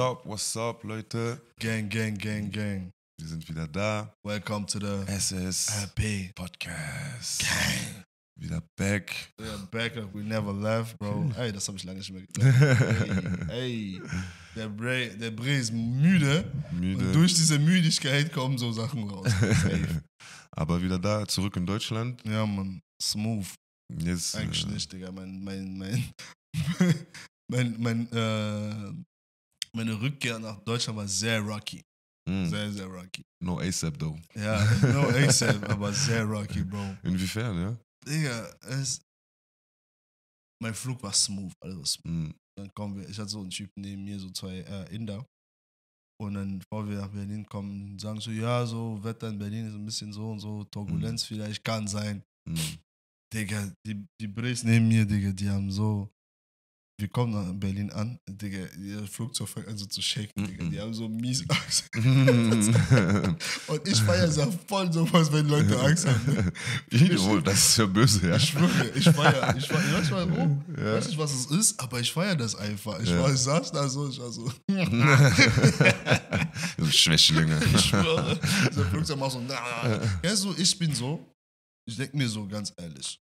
up, what's up, Leute? Gang, gang, gang, gang. Wir sind wieder da. Welcome to the SSRP Podcast. Gang. Wieder back. We are back we never left, bro. Ey, das habe ich lange nicht mehr gedacht. Ey, ey, der Bray, der Bray ist müde. Müde. Und durch diese Müdigkeit kommen so Sachen raus. Aber wieder da, zurück in Deutschland. Ja, man, smooth. Jetzt, Eigentlich äh, nicht, Digga. Mein, mein, mein, mein, mein äh, meine Rückkehr nach Deutschland war sehr rocky. Mm. Sehr, sehr rocky. No ASAP, though. Ja, no ASAP, aber sehr rocky, Bro. Inwiefern, ja? Digga, es, mein Flug war smooth, alles Mm. Hm. Dann kommen wir, ich hatte so einen Typ neben mir, so zwei äh, Inder. Und dann, bevor wir nach Berlin kommen, sagen so, ja, so Wetter in Berlin ist ein bisschen so und so, Turbulenz mm. vielleicht, kann sein. Mm. Digga, die, die Bres neben mir, Digga, die haben so wir kommen dann in Berlin an, Digga, ihr Flugzeug fängt an so zu shaken, Digga. Mhm. Die haben so mies Angst. und ich feiere ja auch voll sowas, wenn die Leute Angst haben. Ne? ich, wohl, das ist ja böse, ja. Ich schwöre, ich feiere. Ich, feier, ich weiß Ja. weiß nicht, was es ist, aber ich feiere das einfach. Ich, ja. war, ich saß da so, ich war so. Schwächlinge. ich schwöre. Dieser Flugzeug macht so. Ja, so, ich bin so. Ich denke mir so ganz ehrlich.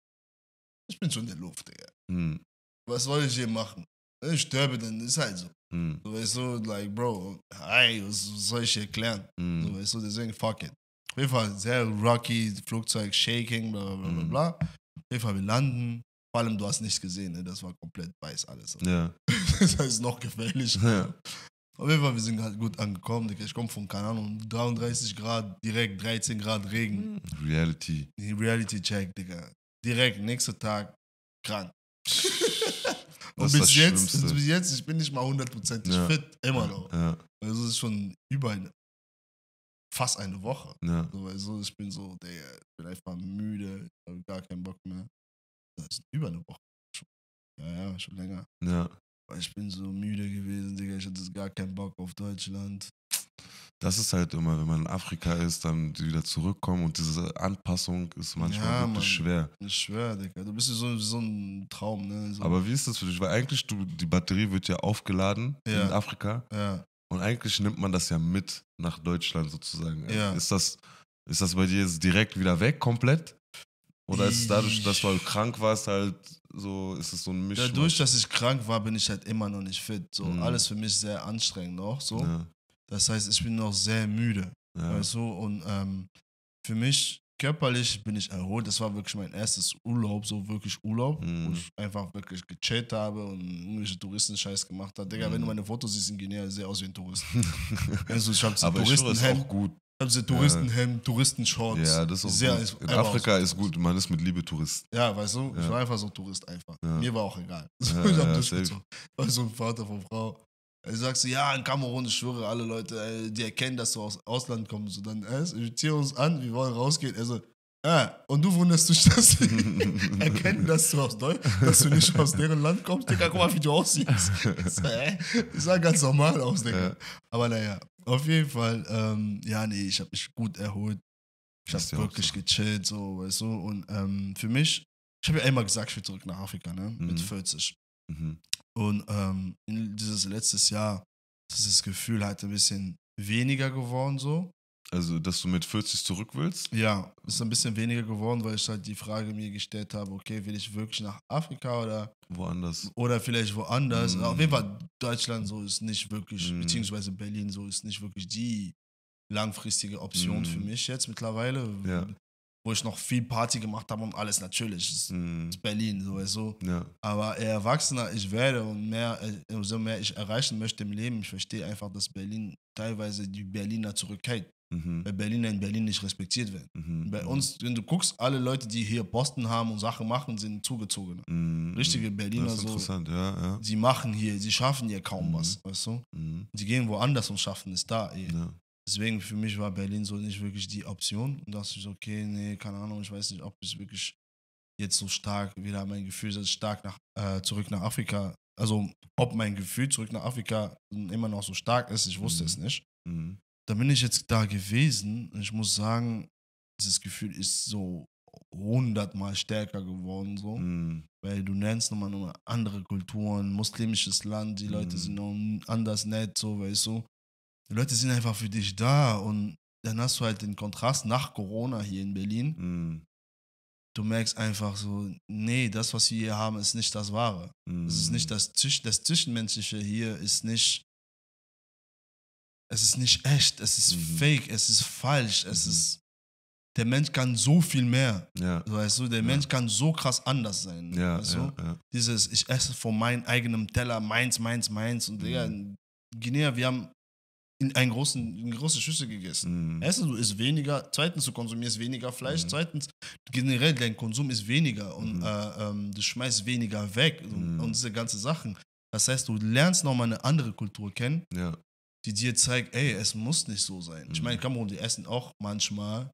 Ich bin schon in der Luft, Digga. Hm was soll ich hier machen? Wenn Ich sterbe dann, ist halt so. Mm. So, weißt du, like, Bro, hi, was soll ich erklären? Mm. So, weißt du, deswegen, fuck it. Auf jeden Fall sehr rocky, Flugzeug shaking, bla, bla, bla, hm. bla. Auf jeden Fall, wir landen. Vor allem, du hast nichts gesehen, ne? das war komplett weiß alles. Also. Ja. das heißt, noch gefährlicher. Ja. Auf jeden Fall, wir sind halt gut angekommen. Ich komme von, keine Ahnung, 33 Grad, direkt 13 Grad Regen. Reality. Reality-Check, Digga. Direkt, nächster Tag, krank. und bis jetzt, bis jetzt, ich bin nicht mal hundertprozentig ja. fit, immer noch. Ja. Also es ist schon über eine, fast eine Woche. Ja. So, also ich bin so, der, ich bin einfach müde, ich habe gar keinen Bock mehr. Das ist über eine Woche. Schon, ja, ja, schon länger. Ja. ich bin so müde gewesen, Digga, ich hatte gar keinen Bock auf Deutschland das ist halt immer, wenn man in Afrika ist, dann wieder zurückkommen und diese Anpassung ist manchmal ja, wirklich Mann. schwer. Ist schwer, Digga. Du bist so, so ein Traum, ne? So. Aber wie ist das für dich? Weil eigentlich du, die Batterie wird ja aufgeladen ja. in Afrika. Ja. Und eigentlich nimmt man das ja mit nach Deutschland sozusagen. Ja. Ist, das, ist das bei dir jetzt direkt wieder weg, komplett? Oder ist es dadurch, dass du halt krank warst, halt so, ist es so ein Mischung? Dadurch, dass ich krank war, bin ich halt immer noch nicht fit. So, mhm. alles für mich sehr anstrengend noch, so. Ja. Das heißt, ich bin noch sehr müde. Ja. Weißt du? Und ähm, für mich körperlich bin ich erholt. Das war wirklich mein erstes Urlaub, so wirklich Urlaub, mm. wo mhm. ich einfach wirklich gechillt habe und irgendwelche touristen Touristenscheiß gemacht habe. Digga, mm. wenn du mhm. meine Fotos siehst in Guinea, sehr aus wie ein Tourist. also ich habe so Aber Touristenhemd. auch gut. Ich habe so Touristenhemd, ja. Touristenshorts. Ja, das ist auch sehr gut. In Afrika ist gut, man ist mit Liebe Tourist. Ja, weißt du, ja. ich war einfach so ein Tourist einfach. Ja. Mir war auch egal. So, ich habe das so. War so ein Vater von Frau. Also sagst du, ja, in Kamerun, ich schwöre, alle Leute, äh, die erkennen, dass du aus Ausland kommst. Und dann, äh, irritier uns an, wir wollen rausgehen. Also, äh, und du wunderst dich, dass sie erkennen, dass du, aus Deu dass du nicht aus deren Land kommst. Digga, guck mal, wie du aussiehst. Ich sag, äh, ich ganz normal aus, Digga. Ja. Aber naja, auf jeden Fall, ähm, ja, nee, ich habe mich gut erholt. Ich habe wirklich so. gechillt, so, weißt du. Und ähm, für mich, ich habe ja einmal gesagt, ich will zurück nach Afrika, ne? Mhm. Mit 40. Mhm. Und ähm, dieses letztes Jahr, ist das Gefühl halt ein bisschen weniger geworden so. Also, dass du mit 40 zurück willst? Ja, ist ein bisschen weniger geworden, weil ich halt die Frage mir gestellt habe, okay, will ich wirklich nach Afrika oder woanders? Oder vielleicht woanders. Mm. Auf jeden Fall, Deutschland so ist nicht wirklich, mm. beziehungsweise Berlin so ist nicht wirklich die langfristige Option mm. für mhm. mich jetzt mittlerweile. Ja wo ich noch viel Party gemacht habe und alles natürlich. Das mm. ist Berlin, so weißt du. Ja. Aber je erwachsener ich werde und mehr, äh, umso mehr ich erreichen möchte im Leben, ich verstehe einfach, dass Berlin teilweise die Berliner zurückhält. Mhm. Weil Berliner in Berlin nicht respektiert werden. Mhm. Bei mhm. uns, wenn du guckst, alle Leute, die hier Posten haben und Sachen machen, sind zugezogene. Mhm. Richtige Berliner das ist interessant. so. Interessant, ja, ja. Sie machen hier, sie schaffen hier kaum mhm. was, weißt du? Mhm. Sie gehen woanders und schaffen es da. Eh. Ja. Deswegen für mich war Berlin so nicht wirklich die Option. Und dachte ich, okay, nee, keine Ahnung, ich weiß nicht, ob ich wirklich jetzt so stark wieder mein Gefühl dass stark nach, äh, zurück nach Afrika, also ob mein Gefühl zurück nach Afrika immer noch so stark ist, ich wusste mhm. es nicht. Mhm. Da bin ich jetzt da gewesen und ich muss sagen, dieses Gefühl ist so hundertmal stärker geworden, so. Mm. Weil du nennst nochmal, nochmal andere Kulturen, muslimisches Land, die Leute mm. sind noch anders nett, so, weißt du. Die Leute sind einfach für dich da und dann hast du halt den Kontrast nach Corona hier in Berlin. Mm. Du merkst einfach so, nee, das, was wir hier haben, ist nicht das Wahre. Mm. Es ist nicht mhm. das, Tisch, das Zwischenmenschliche hier, ist nicht, es ist nicht echt, es ist mm. fake, es ist falsch, es mhm. ist, der Mensch kann so viel mehr. Ja. Weißt du, der ja. Mensch kann so krass anders sein. Ja, weißt du? Dieses, ich esse von meinem eigenen Teller, meins, meins, meins. Und Digga, mhm. in Guinea, wir haben in einen großen, in große Schüssel gegessen. Mm. Erstens, du isst weniger. Zweitens, du konsumierst weniger Fleisch. Mm. Zweitens, generell dein Konsum ist weniger und mm. äh, ähm, du schmeißt weniger weg und, mhm. und, diese ganzen Sachen. Das heißt, du lernst nochmal eine andere Kultur kennen, ja. die dir zeigt, ey, es muss nicht so sein. Ich meine, mhm. Kamerun, die essen auch manchmal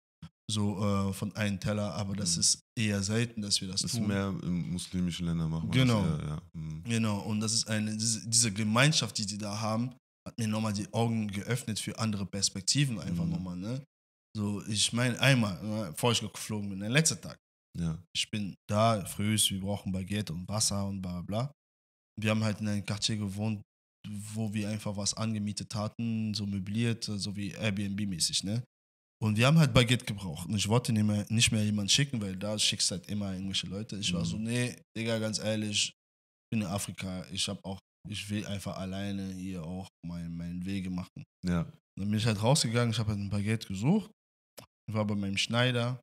so äh, von einem Teller, aber das mhm. ist eher selten, dass wir das, das tun. Ähm, das mehr in muslimischen Ländern machen. Genau. Das, ja, ja. Genau, und das ist eine, diese, diese Gemeinschaft, die sie da haben, hat mir nochmal die Augen geöffnet für andere Perspektiven einfach mhm. nochmal. Ne? So, ich meine, einmal, ne, bevor ich geflogen bin, der ne, letzte Tag. Ja. Ich bin da früh, wir brauchen Baguette und Wasser und bla bla bla. Wir haben halt in einem Quartier gewohnt, wo wir einfach was angemietet hatten, so möbliert, so wie Airbnb-mäßig, ne? Und wir haben halt Baguette gebraucht. Und ich wollte nicht mehr, nicht mehr jemanden schicken, weil da schickst halt immer irgendwelche Leute. Ich mhm. war so, mhm. nee, Digga, ganz ehrlich, ich bin in Afrika, ich habe auch ich will einfach alleine hier auch mein, meine Wege machen. Ja. Dann bin ich halt rausgegangen, ich habe halt ein Baguette gesucht, ich war bei meinem Schneider.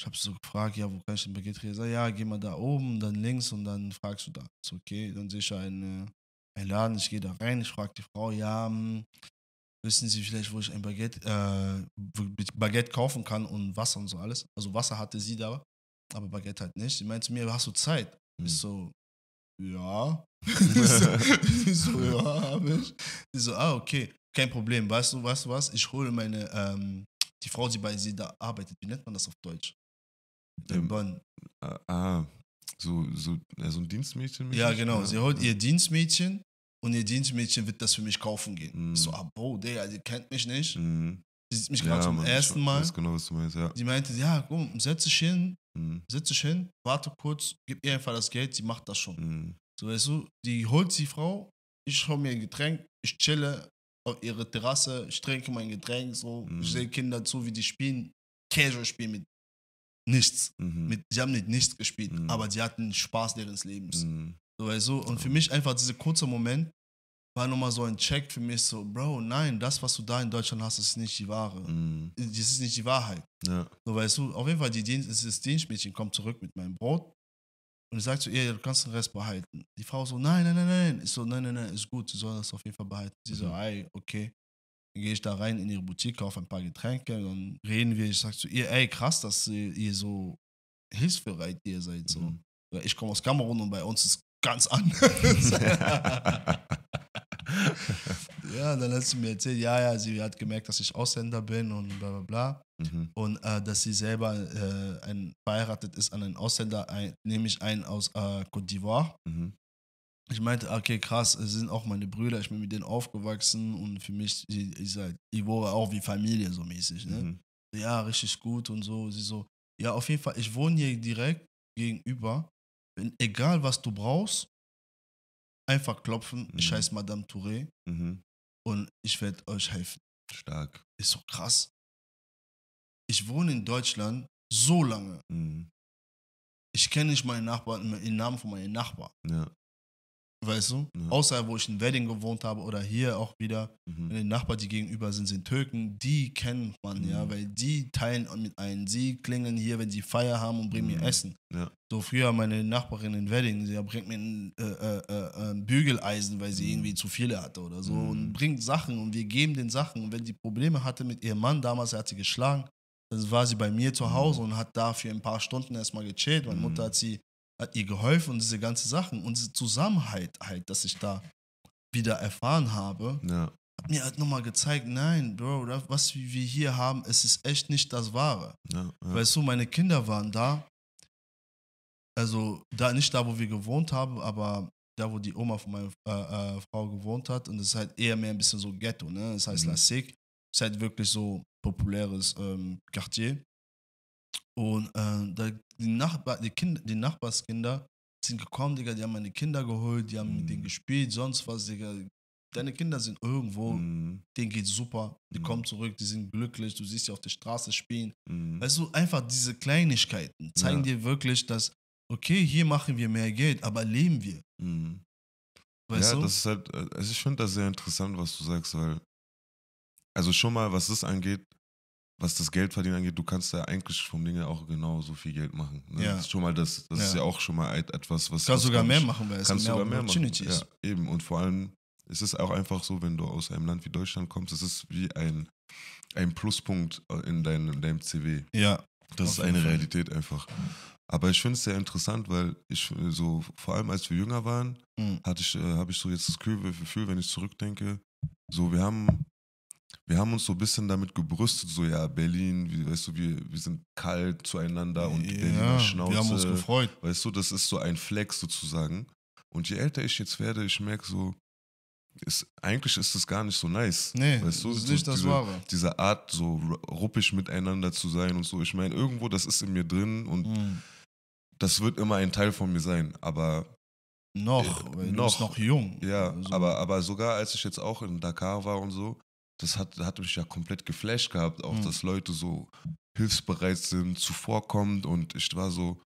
Ich habe so gefragt, ja, wo kann ich ein Baguette drehen? Sag, ja, geh mal da oben, dann links und dann fragst du da. Ist okay, dann sehe ich einen, äh, einen Laden, ich gehe da rein, ich frage die Frau, ja, hm, wissen Sie vielleicht, wo ich ein Baguette, äh, Baguette kaufen kann und Wasser und so alles? Also Wasser hatte sie da, aber Baguette halt nicht. Sie meinte zu mir, hast du Zeit? Mhm. Ich so, ja. so, so, ja, habe ich. Die So, ah, okay, kein Problem. Weißt du, weißt du was? Ich hole meine, ähm, die Frau, die bei sie da arbeitet, wie nennt man das auf Deutsch? Ähm, Bonn. Äh, ah, so, so, ja, so ein Dienstmädchen? Ja, genau. Sie holt ihr Dienstmädchen und ihr Dienstmädchen wird das für mich kaufen gehen. Mhm. So, ah, Bro, der, die kennt mich nicht. Mhm. Sie sieht mich gerade ja, zum Mann, ersten Mal. Genau, was du meinst, ja. Die meinte, ja, komm, setz dich hin, Mhm. Setz dich hin, warte kurz, gib ihr einfach das Geld, sie macht das schon. Mhm. So, weißt du, die holt die Frau, ich hole mir ein Getränk, ich chille auf ihre Terrasse, ich trinke mein Getränk, so, mhm. ich sehe Kinder zu, wie die spielen, Casual spielen mit nichts. Mhm. Mit, sie haben nicht nichts gespielt, mhm. aber sie hatten Spaß ihres Lebens. Mhm. So, weißt du, und für mich einfach dieser kurze Moment, war nochmal so ein Check für mich, so, Bro, nein, das, was du da in Deutschland hast, ist nicht die Ware. Mm. Das ist nicht die Wahrheit. Ja. So, weißt du, auf jeden Fall, die Dienst, das Dienstmädchen kommt zurück mit meinem Brot und ich sage zu ihr, du kannst den Rest behalten. Die Frau so, nein, nein, nein, nein. Ich so, nein, nein, nein, ist gut, sie soll das auf jeden Fall behalten. Sie mhm. so, ey, okay. Dann gehe ich da rein in ihre Boutique, kaufe ein paar Getränke, dann reden wir. Ich sage zu ihr, ey, krass, dass ihr so hilfsbereit ihr seid. So. Mhm. Ich komme aus Kamerun und bei uns ist ganz anders. ja, dann hat sie mir erzählt, ja, ja, sie hat gemerkt, dass ich Ausländer bin und bla bla bla. Mhm. Und äh, dass sie selber äh, ein, verheiratet ist an einen Ausländer, ein, nämlich einen aus äh, Côte d'Ivoire. Mhm. Ich meinte, okay, krass, es sind auch meine Brüder, ich bin mit denen aufgewachsen und für mich ist halt auch wie Familie so mäßig. Ne? Mhm. Ja, richtig gut und so. Sie so, ja, auf jeden Fall, ich wohne hier direkt gegenüber. egal, was du brauchst, Einfach klopfen, mhm. ich heiße Madame Touré mhm. und ich werde euch helfen. Stark. Ist so krass. Ich wohne in Deutschland so lange. Mhm. Ich kenne nicht meinen Nachbarn, den Namen von meinen Nachbarn. Ja. Weißt du? Ja. Mhm. Außer wo ich in Wedding gewohnt habe oder hier auch wieder, mhm. den Nachbarn, die gegenüber sind, sind Türken, die kennt man, mhm. ja, weil die teilen mit einem. Sie klingen hier, wenn sie Feier haben und bringen mhm. mir Essen. Ja. So früher meine Nachbarin in Wedding, sie bringt mir ein, äh, äh, äh, äh Bügeleisen, weil sie mhm. irgendwie zu viele hatte oder so und mhm. bringt Sachen und wir geben den Sachen. Und wenn sie Probleme hatte mit ihrem Mann, damals er hat sie geschlagen, dann war sie bei mir zu Hause und hat da für ein paar Stunden erstmal gechillt. Meine Mutter hat sie hat ihr geholfen und diese ganzen Sachen und diese Zusammenhalt halt, dass ich da wieder erfahren habe, ja. hat mir halt nochmal gezeigt, nein, Bro, das, was wir hier haben, es ist echt nicht das Wahre. Ja, ja. Weißt du, meine Kinder waren da, also da nicht da, wo wir gewohnt haben, aber da, wo die Oma von meiner äh, äh, Frau gewohnt hat und es ist halt eher mehr ein bisschen so Ghetto, ne? Das heißt mhm. Lassik, ist halt wirklich so populäres ähm, Quartier. Und äh, da die, Nachbar, die, kind, die Nachbarskinder sind gekommen, Digga, die haben meine Kinder geholt, die haben mit denen mhm. gespielt, sonst was, Digga. Deine Kinder sind irgendwo, mm. denen geht's super, die mm. kommen zurück, die sind glücklich, du siehst sie auf der Straße spielen. Mm. Weißt du, einfach diese Kleinigkeiten zeigen ja. dir wirklich, dass, okay, hier machen wir mehr Geld, aber leben wir. Mm. Weißt ja, du? das ist halt, äh, also ich finde das sehr interessant, was du sagst, weil, also schon mal, was das angeht, was das Geldverdienen angeht, du kannst ja eigentlich vom Dinge auch genau so viel Geld machen. Ne? Ja. Das ist schon mal das, das ja. ist ja auch schon mal etwas, was. Kannst was sogar kann mehr machen, weil es kannst mehr sogar mehr machen. Ja, eben. Und vor allem, es ist auch einfach so, wenn du aus einem Land wie Deutschland kommst, es ist wie ein, ein Pluspunkt äh, in, dein, in deinem CW. Ja. Das ist eine Realität einfach. Aber ich finde es sehr interessant, weil ich so, vor allem als wir jünger waren, mhm. hatte ich, äh, habe ich so jetzt das Gefühl, wenn ich zurückdenke, so wir haben wir haben uns so ein bisschen damit gebrüstet, so ja, Berlin, wie, weißt du, wir, wir sind kalt zueinander und ja, Berliner Schnauze. Wir haben uns gefreut. Weißt du, das ist so ein Flex sozusagen. Und je älter ich jetzt werde, ich merke so, ist, eigentlich ist das gar nicht so nice. Nee, weißt du, das ist nicht so das Wahre. Diese Art, so ruppig miteinander zu sein und so. Ich meine, irgendwo, das ist in mir drin und mhm. das wird immer ein Teil von mir sein. Aber noch, äh, weil noch, du bist noch jung. Ja, also. aber, aber sogar als ich jetzt auch in Dakar war und so, das hat, hat mich ja komplett geflasht gehabt, auch mhm. dass Leute so hilfsbereit sind, zuvorkommend und ich war so,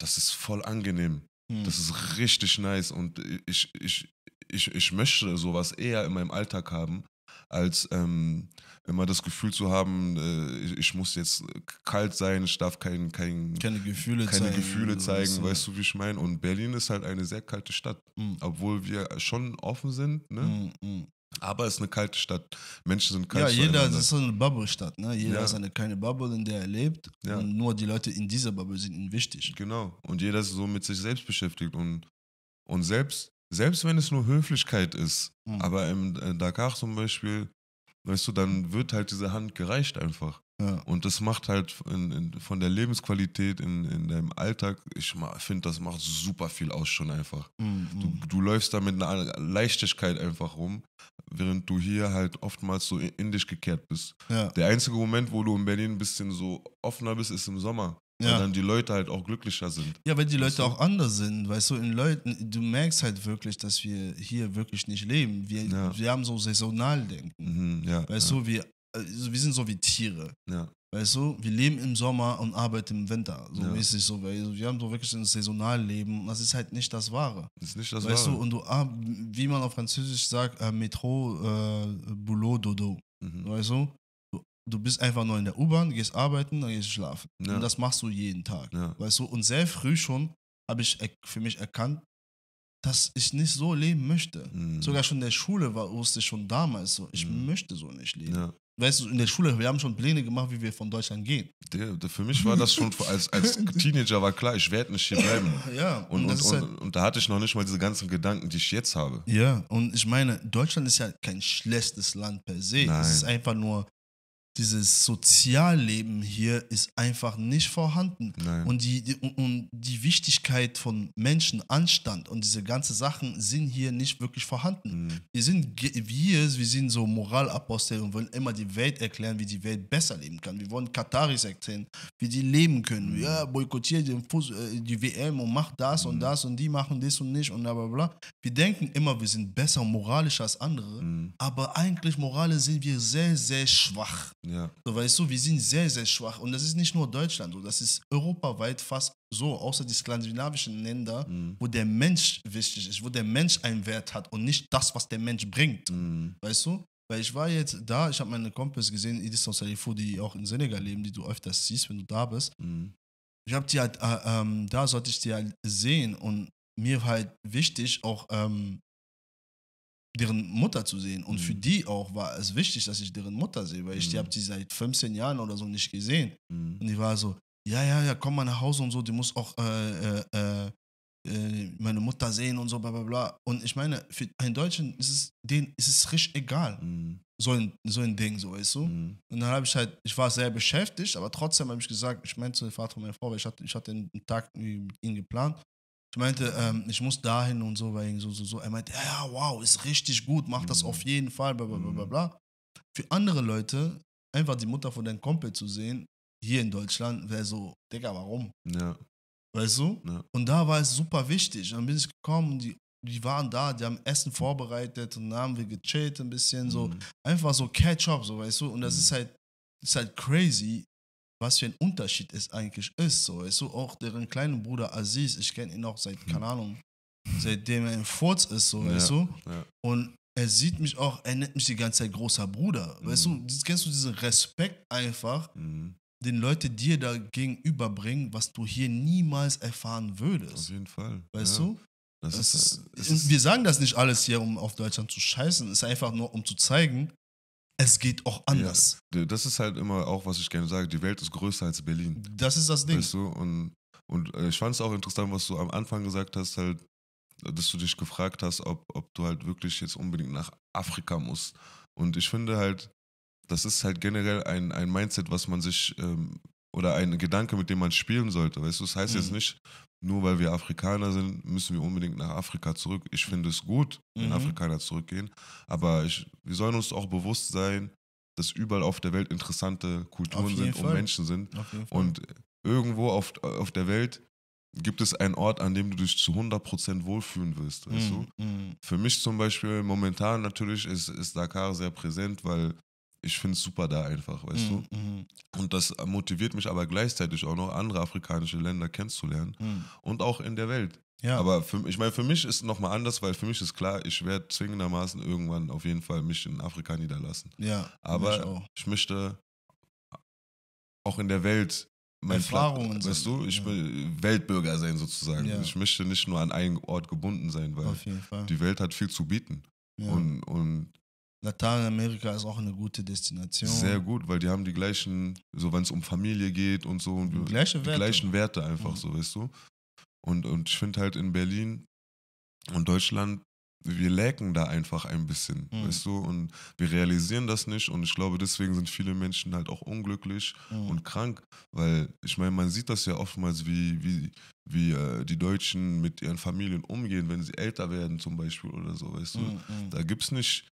das ist voll angenehm. Mhm. Das ist richtig nice und ich, ich, ich, ich möchte sowas eher in meinem Alltag haben, als ähm, immer das Gefühl zu haben, äh, ich, ich, muss jetzt kalt sein, ich darf kein, kein, keine Gefühle keine zeigen, Gefühle zeigen so. weißt du, wie ich meine? Und Berlin ist halt eine sehr kalte Stadt, mhm. obwohl wir schon offen sind, ne? Mhm. mhm. Aber es ist eine kalte Stadt. Menschen sind kalt. Ja, jeder ist so eine Bubble-Stadt. Ne? Jeder ja. ist eine kleine Bubble, in der er lebt. Ja. Und nur die Leute in dieser Bubble sind ihm wichtig. Genau. Und jeder ist so mit sich selbst beschäftigt. Und, und selbst, selbst wenn es nur Höflichkeit ist, mhm. aber in, in äh, Dakar zum Beispiel, weißt du, dann wird halt diese Hand gereicht einfach. Ja. Und das macht halt in, in, von der Lebensqualität in, in deinem Alltag, ich finde, das macht super viel aus schon einfach. Mhm. Du, du, läufst da mit einer Leichtigkeit einfach rum, während du hier halt oftmals so in dich gekehrt bist. Ja. Der einzige Moment, wo du in Berlin ein bisschen so offener bist, ist im Sommer. Ja. dann die Leute halt auch glücklicher sind. Ja, weil die Leute du? auch anders sind. Weißt du, in Leuten, du merkst halt wirklich, dass wir hier wirklich nicht leben. Wir, ja. wir haben so saisonal denken. Mhm, ja, weißt du, wir, also wir sind so wie Tiere. Weißt du, wir leben im Sommer und arbeiten im Winter. So mäßig so. Wir haben so wirklich ein Saisonalleben und das ist halt nicht das Wahre. Das ist nicht das weißt Wahre. Weißt du, und du, wie man auf Französisch sagt, äh, Metro, äh, Boulot, Dodo. Mhm. Weißt du? du bist einfach nur in der U-Bahn, gehst arbeiten, dann gehst du schlafen. Ja. Und das machst du jeden Tag. Ja. Weißt du, und sehr früh schon habe ich für mich erkannt, dass ich nicht so leben möchte. Mhm. Sogar schon in der Schule war, wusste ich schon damals so, ich mhm. möchte so nicht leben. Ja. Weißt du, in der Schule, wir haben schon Pläne gemacht, wie wir von Deutschland gehen. für mich war das schon, als, als Teenager war klar, ich werde nicht hier bleiben. ja, und, und, und, halt und, da hatte ich noch nicht mal diese ganzen Gedanken, die ich jetzt habe. Ja, und ich meine, Deutschland ist ja kein schlechtes Land per se. Nein. Es ist einfach nur dieses Sozialleben hier ist einfach nicht vorhanden. Nein. Und die, die, und die Wichtigkeit von Menschen, Anstand und diese ganzen Sachen sind hier nicht wirklich vorhanden. Mhm. Wir sind wir, wir sind so Moralapostel und wollen immer die Welt erklären, wie die Welt besser leben kann. Wir wollen Kataris erklären, wie die leben können. Mhm. Ja, boykottiert den Fuß, äh, die WM und macht das mhm. und das und die machen das und nicht und bla bla bla. Wir denken immer, wir sind besser moralisch als andere, mhm. aber eigentlich moralisch sind wir sehr, sehr schwach. Ja. So, weißt du, wir sind sehr, sehr schwach. Und das ist nicht nur Deutschland, das ist europaweit fast so, außer die skandinavischen Länder, mhm. wo der Mensch wichtig ist, wo der Mensch einen Wert hat und nicht das, was der Mensch bringt. Mhm. Weißt du? Weil ich war jetzt da, ich habe meine Kompass gesehen, Idis und Salifo, die auch in Senegal leben, die du öfters siehst, wenn du da bist. Mhm. Ich habe die halt, äh, ähm, da sollte ich die halt sehen und mir war halt wichtig, auch ähm, deren Mutter zu sehen. Und mhm. für die auch war es wichtig, dass ich deren Mutter sehe, weil ich mhm. die habe die seit 15 Jahren oder so nicht gesehen. Mhm. Und die war so, ja, ja, ja, komm mal nach Hause und so, die muss auch äh, äh, äh, äh meine Mutter sehen und so, bla bla bla. Und ich meine, für einen Deutschen ist es, denen ist es richtig egal. Mhm. So, ein, so ein Ding, so weißt du. Mhm. Und dann habe ich halt, ich war sehr beschäftigt, aber trotzdem habe ich gesagt, ich meinte zu dem Vater meiner Frau, weil ich hatte, ich hatte einen Tag mit ihm geplant. Ich meinte, ähm, ich muss dahin und so, weil so, so, so. Er meinte, ja, wow, ist richtig gut, mach das mhm. auf jeden Fall, bla, bla, bla, bla, mhm. bla. Für andere Leute, einfach die Mutter von deinem Kumpel zu sehen, hier in Deutschland, wäre so, Digga, warum? Ja. Weißt du? Ja. Und da war es super wichtig. Dann bin ich gekommen, die, die waren da, die haben Essen vorbereitet und dann haben wir gechillt ein bisschen, mhm. so. Einfach so Catch-up, so, weißt du? Und das mhm. ist halt, ist halt crazy, was für ein Unterschied es eigentlich ist. So, ist so auch deren kleinen Bruder Aziz, ich kenne ihn auch seit, hm. keine Ahnung, seitdem er in Furz ist, so, ja, weißt du? Ja. Und er sieht mich auch, er nennt mich die ganze Zeit großer Bruder. Mhm. Weißt du, hm. kennst du diesen Respekt einfach, mhm. den Leute dir da gegenüberbringen, was du hier niemals erfahren würdest. Auf jeden Fall. Weißt ja. du? Das das ist, ist, wir sagen das nicht alles hier, um auf Deutschland zu scheißen. Es ist einfach nur, um zu zeigen, es geht auch anders. Ja, das ist halt immer auch, was ich gerne sage, die Welt ist größer als Berlin. Das ist das Ding. Weißt du? Und, und äh, ich fand es auch interessant, was du am Anfang gesagt hast, halt, dass du dich gefragt hast, ob, ob du halt wirklich jetzt unbedingt nach Afrika musst. Und ich finde halt, das ist halt generell ein, ein Mindset, was man sich ähm, oder ein Gedanke, mit dem man spielen sollte. Weißt du, das heißt mhm. jetzt nicht, nur weil wir Afrikaner sind, müssen wir unbedingt nach Afrika zurück. Ich finde es gut, wenn mhm. Afrikaner zurückgehen, aber ich, wir sollen uns auch bewusst sein, dass überall auf der Welt interessante Kulturen sind Fall. und Menschen sind. Und irgendwo auf, auf der Welt gibt es einen Ort, an dem du dich zu 100% wohlfühlen wirst. Weißt mm, du? Mhm. Für mich zum Beispiel momentan natürlich ist, ist Dakar sehr präsent, weil ich finde es super da einfach, weißt mhm. du? Mhm. Und das motiviert mich aber gleichzeitig auch noch, andere afrikanische Länder kennenzulernen mhm. und auch in der Welt. Ja. Aber für, ich meine, für mich ist es nochmal anders, weil für mich ist klar, ich werde zwingendermaßen irgendwann auf jeden Fall mich in Afrika niederlassen. Ja. Aber ich, ich möchte auch in der Welt Erfahrungen Plan, Weißt du, ich ja. will Weltbürger sein sozusagen. Ja. Ich möchte nicht nur an einen Ort gebunden sein, weil die Welt hat viel zu bieten. Ja. Und, und Lateinamerika ist auch eine gute Destination. Sehr gut, weil die haben die gleichen, so wenn es um Familie geht und so, und Gleiche die Werte. gleichen Werte einfach mhm. so, weißt du. Und, und ich finde halt in Berlin und Deutschland, wir läken da einfach ein bisschen, mhm. weißt du, und wir realisieren das nicht und ich glaube, deswegen sind viele Menschen halt auch unglücklich mhm. und krank, weil ich meine, man sieht das ja oftmals, wie, wie, wie äh, die Deutschen mit ihren Familien umgehen, wenn sie älter werden zum Beispiel oder so, weißt du. Mhm, mhm. Da gibt es nicht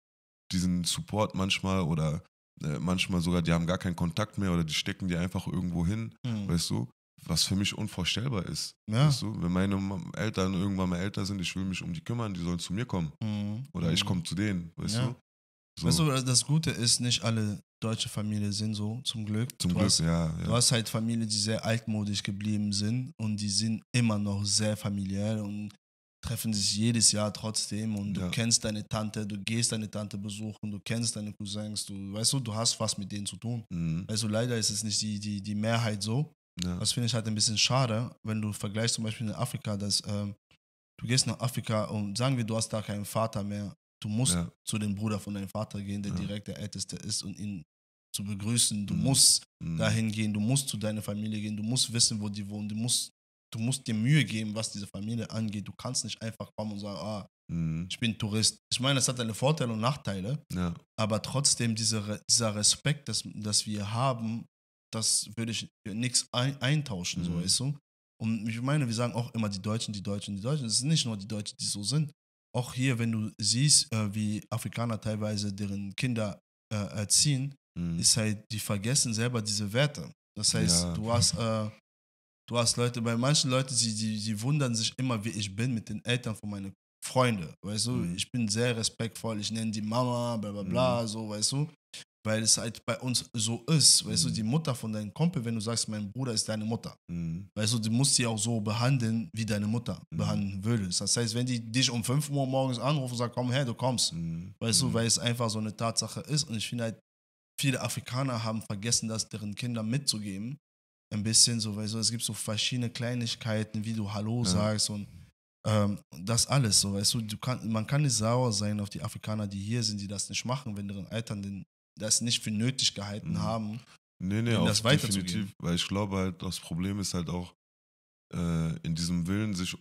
diesen Support manchmal oder äh, manchmal sogar, die haben gar keinen Kontakt mehr oder die stecken die einfach irgendwo hin, mhm. weißt du? Was für mich unvorstellbar ist. Ja. Weißt du? Wenn meine Eltern irgendwann mal älter sind, ich will mich um die kümmern, die sollen zu mir kommen. Mhm. Oder ich hm. komme zu denen, weißt ja. du? So. Weißt du, das Gute ist, nicht alle deutsche Familien sind so, zum Glück. Zum du Glück, hast, ja, ja, Du hast halt Familien, die sehr altmodisch geblieben sind und die sind immer noch sehr familiär und treffen sich jedes Jahr trotzdem und ja. du kennst deine Tante, du gehst deine Tante besuchen, du kennst deine Cousins, du weißt du, du hast was mit denen zu tun. Mhm. Also leider ist es nicht die, die, die Mehrheit so. Ja. Das finde ich halt ein bisschen schade, wenn du vergleichst zum Beispiel in Afrika, dass ähm, du gehst nach Afrika und sagen wir, du hast da keinen Vater mehr. Du musst ja. zu dem Bruder von deinem Vater gehen, der ja. direkt der Älteste ist und ihn zu begrüßen. Du mhm. musst mhm. dahin gehen, du musst zu deiner Familie gehen, du musst wissen, wo die wohnen, du musst du musst dir Mühe geben, was diese Familie angeht. Du kannst nicht einfach kommen und sagen, ah, mhm. ich bin Tourist. Ich meine, das hat alle Vorteile und Nachteile, ja. aber trotzdem diese, dieser Respekt, das, das wir haben, das würde ich nichts ein, eintauschen, mhm. so weißt du. Und ich meine, wir sagen auch immer die Deutschen, die Deutschen, die Deutschen. Es sind nicht nur die Deutschen, die so sind. Auch hier, wenn du siehst, äh, wie Afrikaner teilweise deren Kinder äh, erziehen, mhm. ist halt, die vergessen selber diese Werte. Das heißt, ja. du hast äh, Du hast Leute, bei manchen Leuten, sie, sie, sie wundern sich immer, wie ich bin mit den Eltern von meinen Freunden. weißt du? Mhm. Ich bin sehr respektvoll, ich nenne die Mama, bla bla bla, mhm. so, weißt du? Weil es halt bei uns so ist, weißt mhm. du? Die Mutter von deinem Kumpel, wenn du sagst, mein Bruder ist deine Mutter, mhm. weißt du, du musst sie auch so behandeln, wie deine Mutter mhm. behandeln würdest. Das heißt, wenn die dich um 5 Uhr morgens anrufen und sagen, komm her, du kommst, mhm. weißt du, weil es einfach so eine Tatsache ist und ich finde halt, viele Afrikaner haben vergessen, das deren Kinder mitzugeben, ein bisschen so, weil so, es gibt so verschiedene Kleinigkeiten, wie du Hallo ja. sagst und ähm, das alles so, weißt du, du kann, man kann nicht sauer sein auf die Afrikaner, die hier sind, die das nicht machen, wenn deren Eltern den, das nicht für nötig gehalten mhm. haben. Nee, nee, auch definitiv, weil ich glaube halt, das Problem ist halt auch äh, in diesem Willen, sich,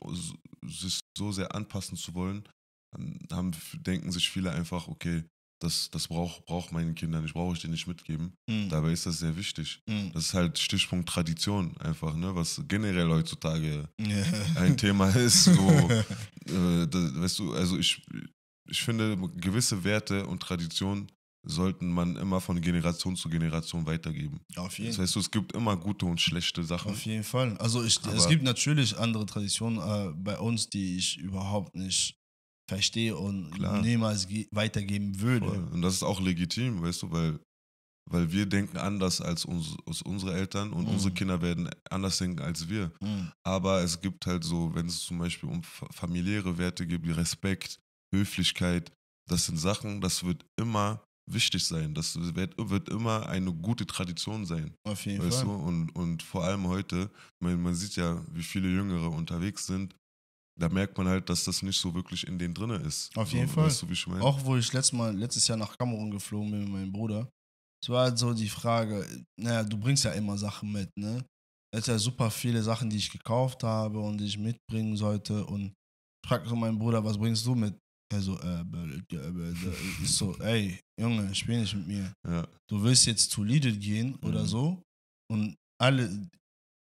sich so sehr anpassen zu wollen, haben, denken sich viele einfach, okay, das, das braucht brauch meinen Kindern, nicht, brauche ich denen nicht mitgeben. Mhm. Dabei ist das sehr wichtig. Mhm. Das ist halt Stichpunkt Tradition einfach, ne? was generell heutzutage ja. ein Thema ist. So, äh, das, weißt du, also ich, ich finde, gewisse Werte und Traditionen sollten man immer von Generation zu Generation weitergeben. Auf jeden. Das heißt, es gibt immer gute und schlechte Sachen. Auf jeden Fall. Also ich, es gibt natürlich andere Traditionen äh, bei uns, die ich überhaupt nicht verstehe und Klar. niemals weitergeben würde. Voll. Und das ist auch legitim, weißt du, weil, weil wir denken anders als, uns, als unsere Eltern und mhm. unsere Kinder werden anders denken als wir. Mhm. Aber es gibt halt so, wenn es zum Beispiel um familiäre Werte geht, wie Respekt, Höflichkeit, das sind Sachen, das wird immer wichtig sein. Das wird, wird immer eine gute Tradition sein. Auf jeden weißt Fall. Du? Und, und vor allem heute, man, man sieht ja, wie viele Jüngere unterwegs sind da merkt man halt, dass das nicht so wirklich in denen drin ist. Auf jeden so, Fall. Weißt du, wie ich mein? Auch wo ich letztes, Mal, letztes Jahr nach Kamerun geflogen bin mit meinem Bruder. Es war halt so die Frage, naja, du bringst ja immer Sachen mit, ne? Es ist ja super viele Sachen, die ich gekauft habe und die ich mitbringen sollte. Und ich frage so meinen Bruder, was bringst du mit? Er so, äh, ich so, ey, Junge, spiel nicht mit mir. Ja. Du willst jetzt zu Lidl gehen oder mhm. so und alle,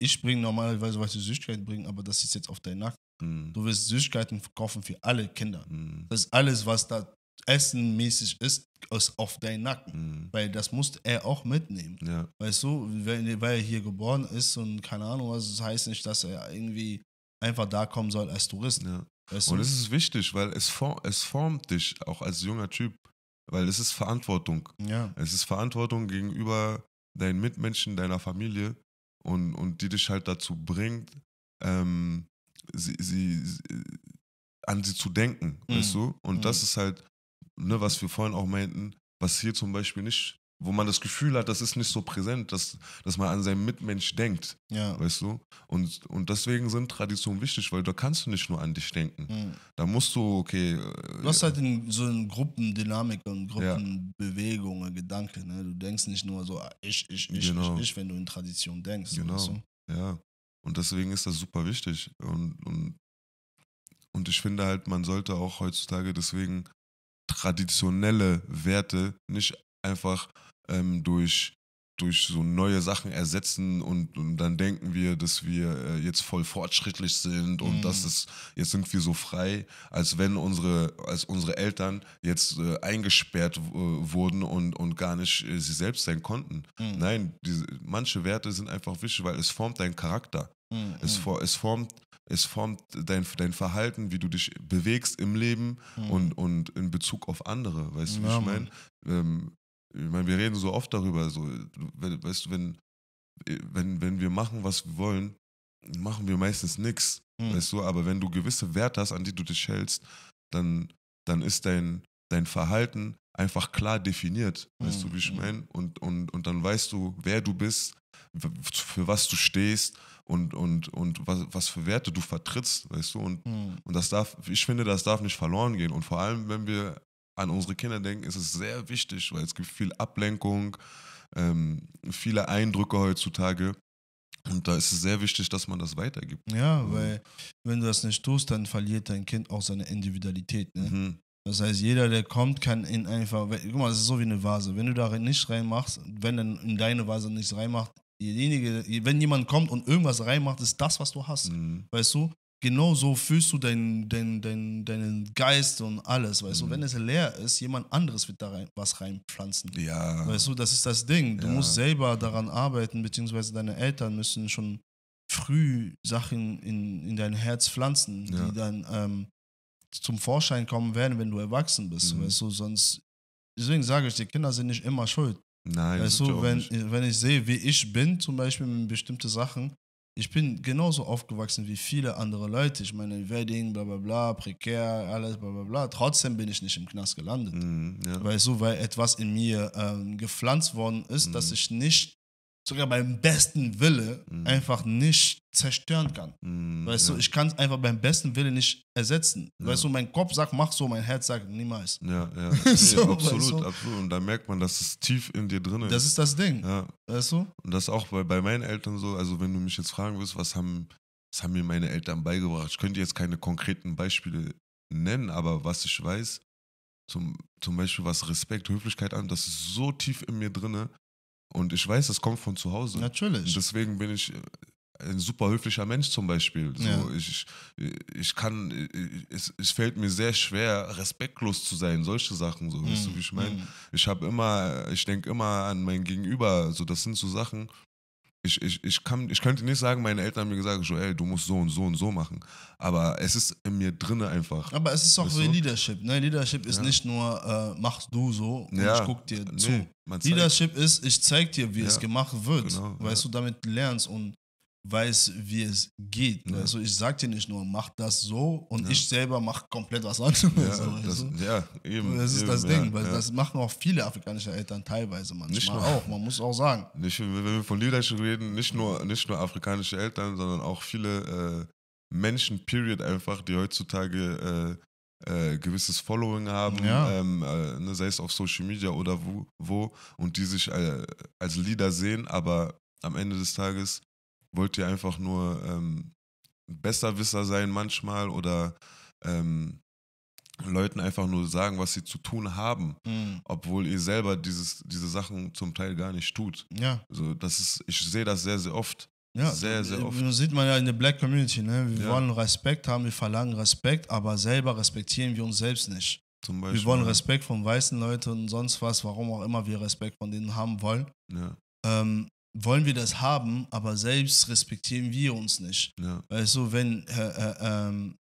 ich bringe normalerweise, was die Süßigkeit bringen, aber das ist jetzt auf deinen Nacken. Mm. Du wirst Süßigkeiten verkaufen für alle Kinder. Mm. Das ist alles, was da essenmäßig ist, ist auf deinen Nacken. Mm. Weil das musste er auch mitnehmen. Ja. Weißt du, weil, weil er hier geboren ist und keine Ahnung was, das heißt nicht, dass er irgendwie einfach da kommen soll als Tourist. Ja. Weißt du? Und es ist wichtig, weil es, form, es formt dich auch als junger Typ, weil es ist Verantwortung. Ja. Es ist Verantwortung gegenüber deinen Mitmenschen, deiner Familie und, und die dich halt dazu bringt, ähm, sie, sie, äh, an sie zu denken, mhm. weißt du? Und mhm. das ist halt, ne, was wir vorhin auch meinten, was hier zum Beispiel nicht, wo man das Gefühl hat, das ist nicht so präsent, dass, dass man an seinen Mitmensch denkt, ja. weißt du? Und, und deswegen sind Traditionen wichtig, weil da kannst du nicht nur an dich denken. Mhm. Da musst du, okay... Äh, du hast halt in, so eine Gruppendynamik und Gruppenbewegungen, ja. Gedanken, ne? Du denkst nicht nur so, ah, ich, ich, ich, genau. ich, ich, wenn du in Tradition denkst. Genau, weißt du? ja. Und deswegen ist das super wichtig. Und, und, und ich finde halt, man sollte auch heutzutage deswegen traditionelle Werte nicht einfach ähm, durch durch so neue Sachen ersetzen und, und dann denken wir, dass wir äh, jetzt voll fortschrittlich sind und mm. das ist jetzt irgendwie so frei, als wenn unsere, als unsere Eltern jetzt äh, eingesperrt äh, wurden und, und gar nicht äh, sie selbst sein konnten. Mm. Nein, diese, manche Werte sind einfach wichtig, weil es formt deinen Charakter. Mm. Es, for, es formt es formt dein, dein Verhalten, wie du dich bewegst im Leben mhm. und, und in Bezug auf andere. Weißt ja, du, wie ich meine? Ähm, ich meine, wir reden so oft darüber, so, weißt du, wenn, wenn, wenn wir machen, was wir wollen, machen wir meistens nichts, mhm. weißt du, aber wenn du gewisse Werte hast, an die du dich hältst, dann, dann ist dein, dein Verhalten einfach klar definiert, mhm. weißt du, hm, wie ich hm. meine, und, und, und dann weißt du, wer du bist, für was du stehst und, und, und was, was für Werte du vertrittst, weißt du? Und, mhm. und das darf, ich finde, das darf nicht verloren gehen. Und vor allem, wenn wir an unsere Kinder denken, ist es sehr wichtig, weil es gibt viel Ablenkung, ähm, viele Eindrücke heutzutage. Und da ist es sehr wichtig, dass man das weitergibt. Ja, mhm. weil wenn du das nicht tust, dann verliert dein Kind auch seine Individualität. Ne? Mhm. Das heißt, jeder, der kommt, kann ihn einfach. Guck mal, das ist so wie eine Vase. Wenn du da nicht reinmachst, wenn dann in deine Vase nichts reinmacht, derjenige, wenn jemand kommt und irgendwas reinmacht, ist das, was du hast. Mhm. Weißt du? genauso fühlst du deinen dein, dein, deinen Geist und alles, weißt mhm. du. Wenn es leer ist, jemand anderes wird da rein, was reinpflanzen. Ja. Weißt du, das ist das Ding. Du ja. musst selber daran arbeiten, beziehungsweise deine Eltern müssen schon früh Sachen in, in dein Herz pflanzen, ja. die dann ähm, zum Vorschein kommen werden, wenn du erwachsen bist, mhm. weißt du. Sonst, deswegen sage ich, die Kinder sind nicht immer schuld. Nein, weißt du, wenn, wenn ich sehe, wie ich bin, zum Beispiel mit bestimmten Sachen, ich bin genauso aufgewachsen wie viele andere Leute. Ich meine, Wedding, bla bla bla, prekär, alles bla bla bla. Trotzdem bin ich nicht im Knast gelandet. Mm, ja. Weil so, weil etwas in mir ähm, gepflanzt worden ist, mm. dass mhm. ich nicht sogar beim besten Wille mhm. einfach nicht zerstören kann. Mhm, weißt ja. du, ich kann es einfach beim besten Wille nicht ersetzen. Ja. Weißt du, mein Kopf sagt, mach so, mein Herz sagt, niemals. Ja, ja. Nee, so, absolut, weißt du? absolut. Und da merkt man, dass es tief in dir drin ist. Das ist das Ding. Ja. Weißt du? Und das auch bei, bei meinen Eltern so, also wenn du mich jetzt fragen willst, was haben, was haben mir meine Eltern beigebracht? Ich könnte jetzt keine konkreten Beispiele nennen, aber was ich weiß, zum, zum Beispiel was Respekt, Höflichkeit an, das ist so tief in mir drin, und ich weiß, das kommt von zu Hause. Natürlich. Und deswegen bin ich äh, ein super höflicher Mensch zum Beispiel. So, ja. ich, ich kann, es, es fällt mir sehr schwer, respektlos zu sein, solche Sachen. So, mm. weißt du, mhm. wie ich meine? Mm. Ich habe immer, ich denke immer an mein Gegenüber. So, das sind so Sachen, ich, ich, ich, kann, ich könnte nicht sagen, meine Eltern haben mir gesagt, Joel, du musst so und so und so machen. Aber es ist in mir drinne einfach. Aber es ist auch weißt so Leadership. Ne? Leadership ist ja. nicht nur, äh, machst du so und ja. ich guck dir nee, zu. Leadership ist, ich zeig dir, wie ja. es gemacht wird. Genau, weißt du, damit lernst und weiß, wie es geht. Ne? Ja. Also ich sag dir nicht nur, mach das so und ja. ich selber mache komplett was anderes. Ja, das, ja eben. Das ist eben, das Ding, weil das machen auch viele afrikanische Eltern teilweise manchmal nicht nur, auch, man muss auch sagen. Nicht, wenn wir von Leadership reden, nicht nur, nicht nur afrikanische Eltern, sondern auch viele äh, Menschen, period einfach, die heutzutage äh, äh, gewisses Following haben, ähm, äh, ne, sei es auf Social Media oder wo, wo und die sich äh, als Leader sehen, aber am Ende des Tages wollt ihr einfach nur ähm, Besserwisser sein manchmal oder ähm, Leuten einfach nur sagen, was sie zu tun haben, mhm. obwohl ihr selber dieses, diese Sachen zum Teil gar nicht tut. Ja. Also das ist, ich sehe das sehr, sehr oft. Ja, sehr, sehr äh, oft. Das sieht man ja in der Black Community, ne? Wir ja. wollen Respekt haben, wir verlangen Respekt, aber selber respektieren wir uns selbst nicht. Zum Beispiel. Wir wollen Respekt von weißen Leuten und sonst was, warum auch immer wir Respekt von denen haben wollen. Ja. Ähm, wollen wir das haben, aber selbst respektieren wir uns nicht. Ja. Weißt du, wenn äh, äh, ähm,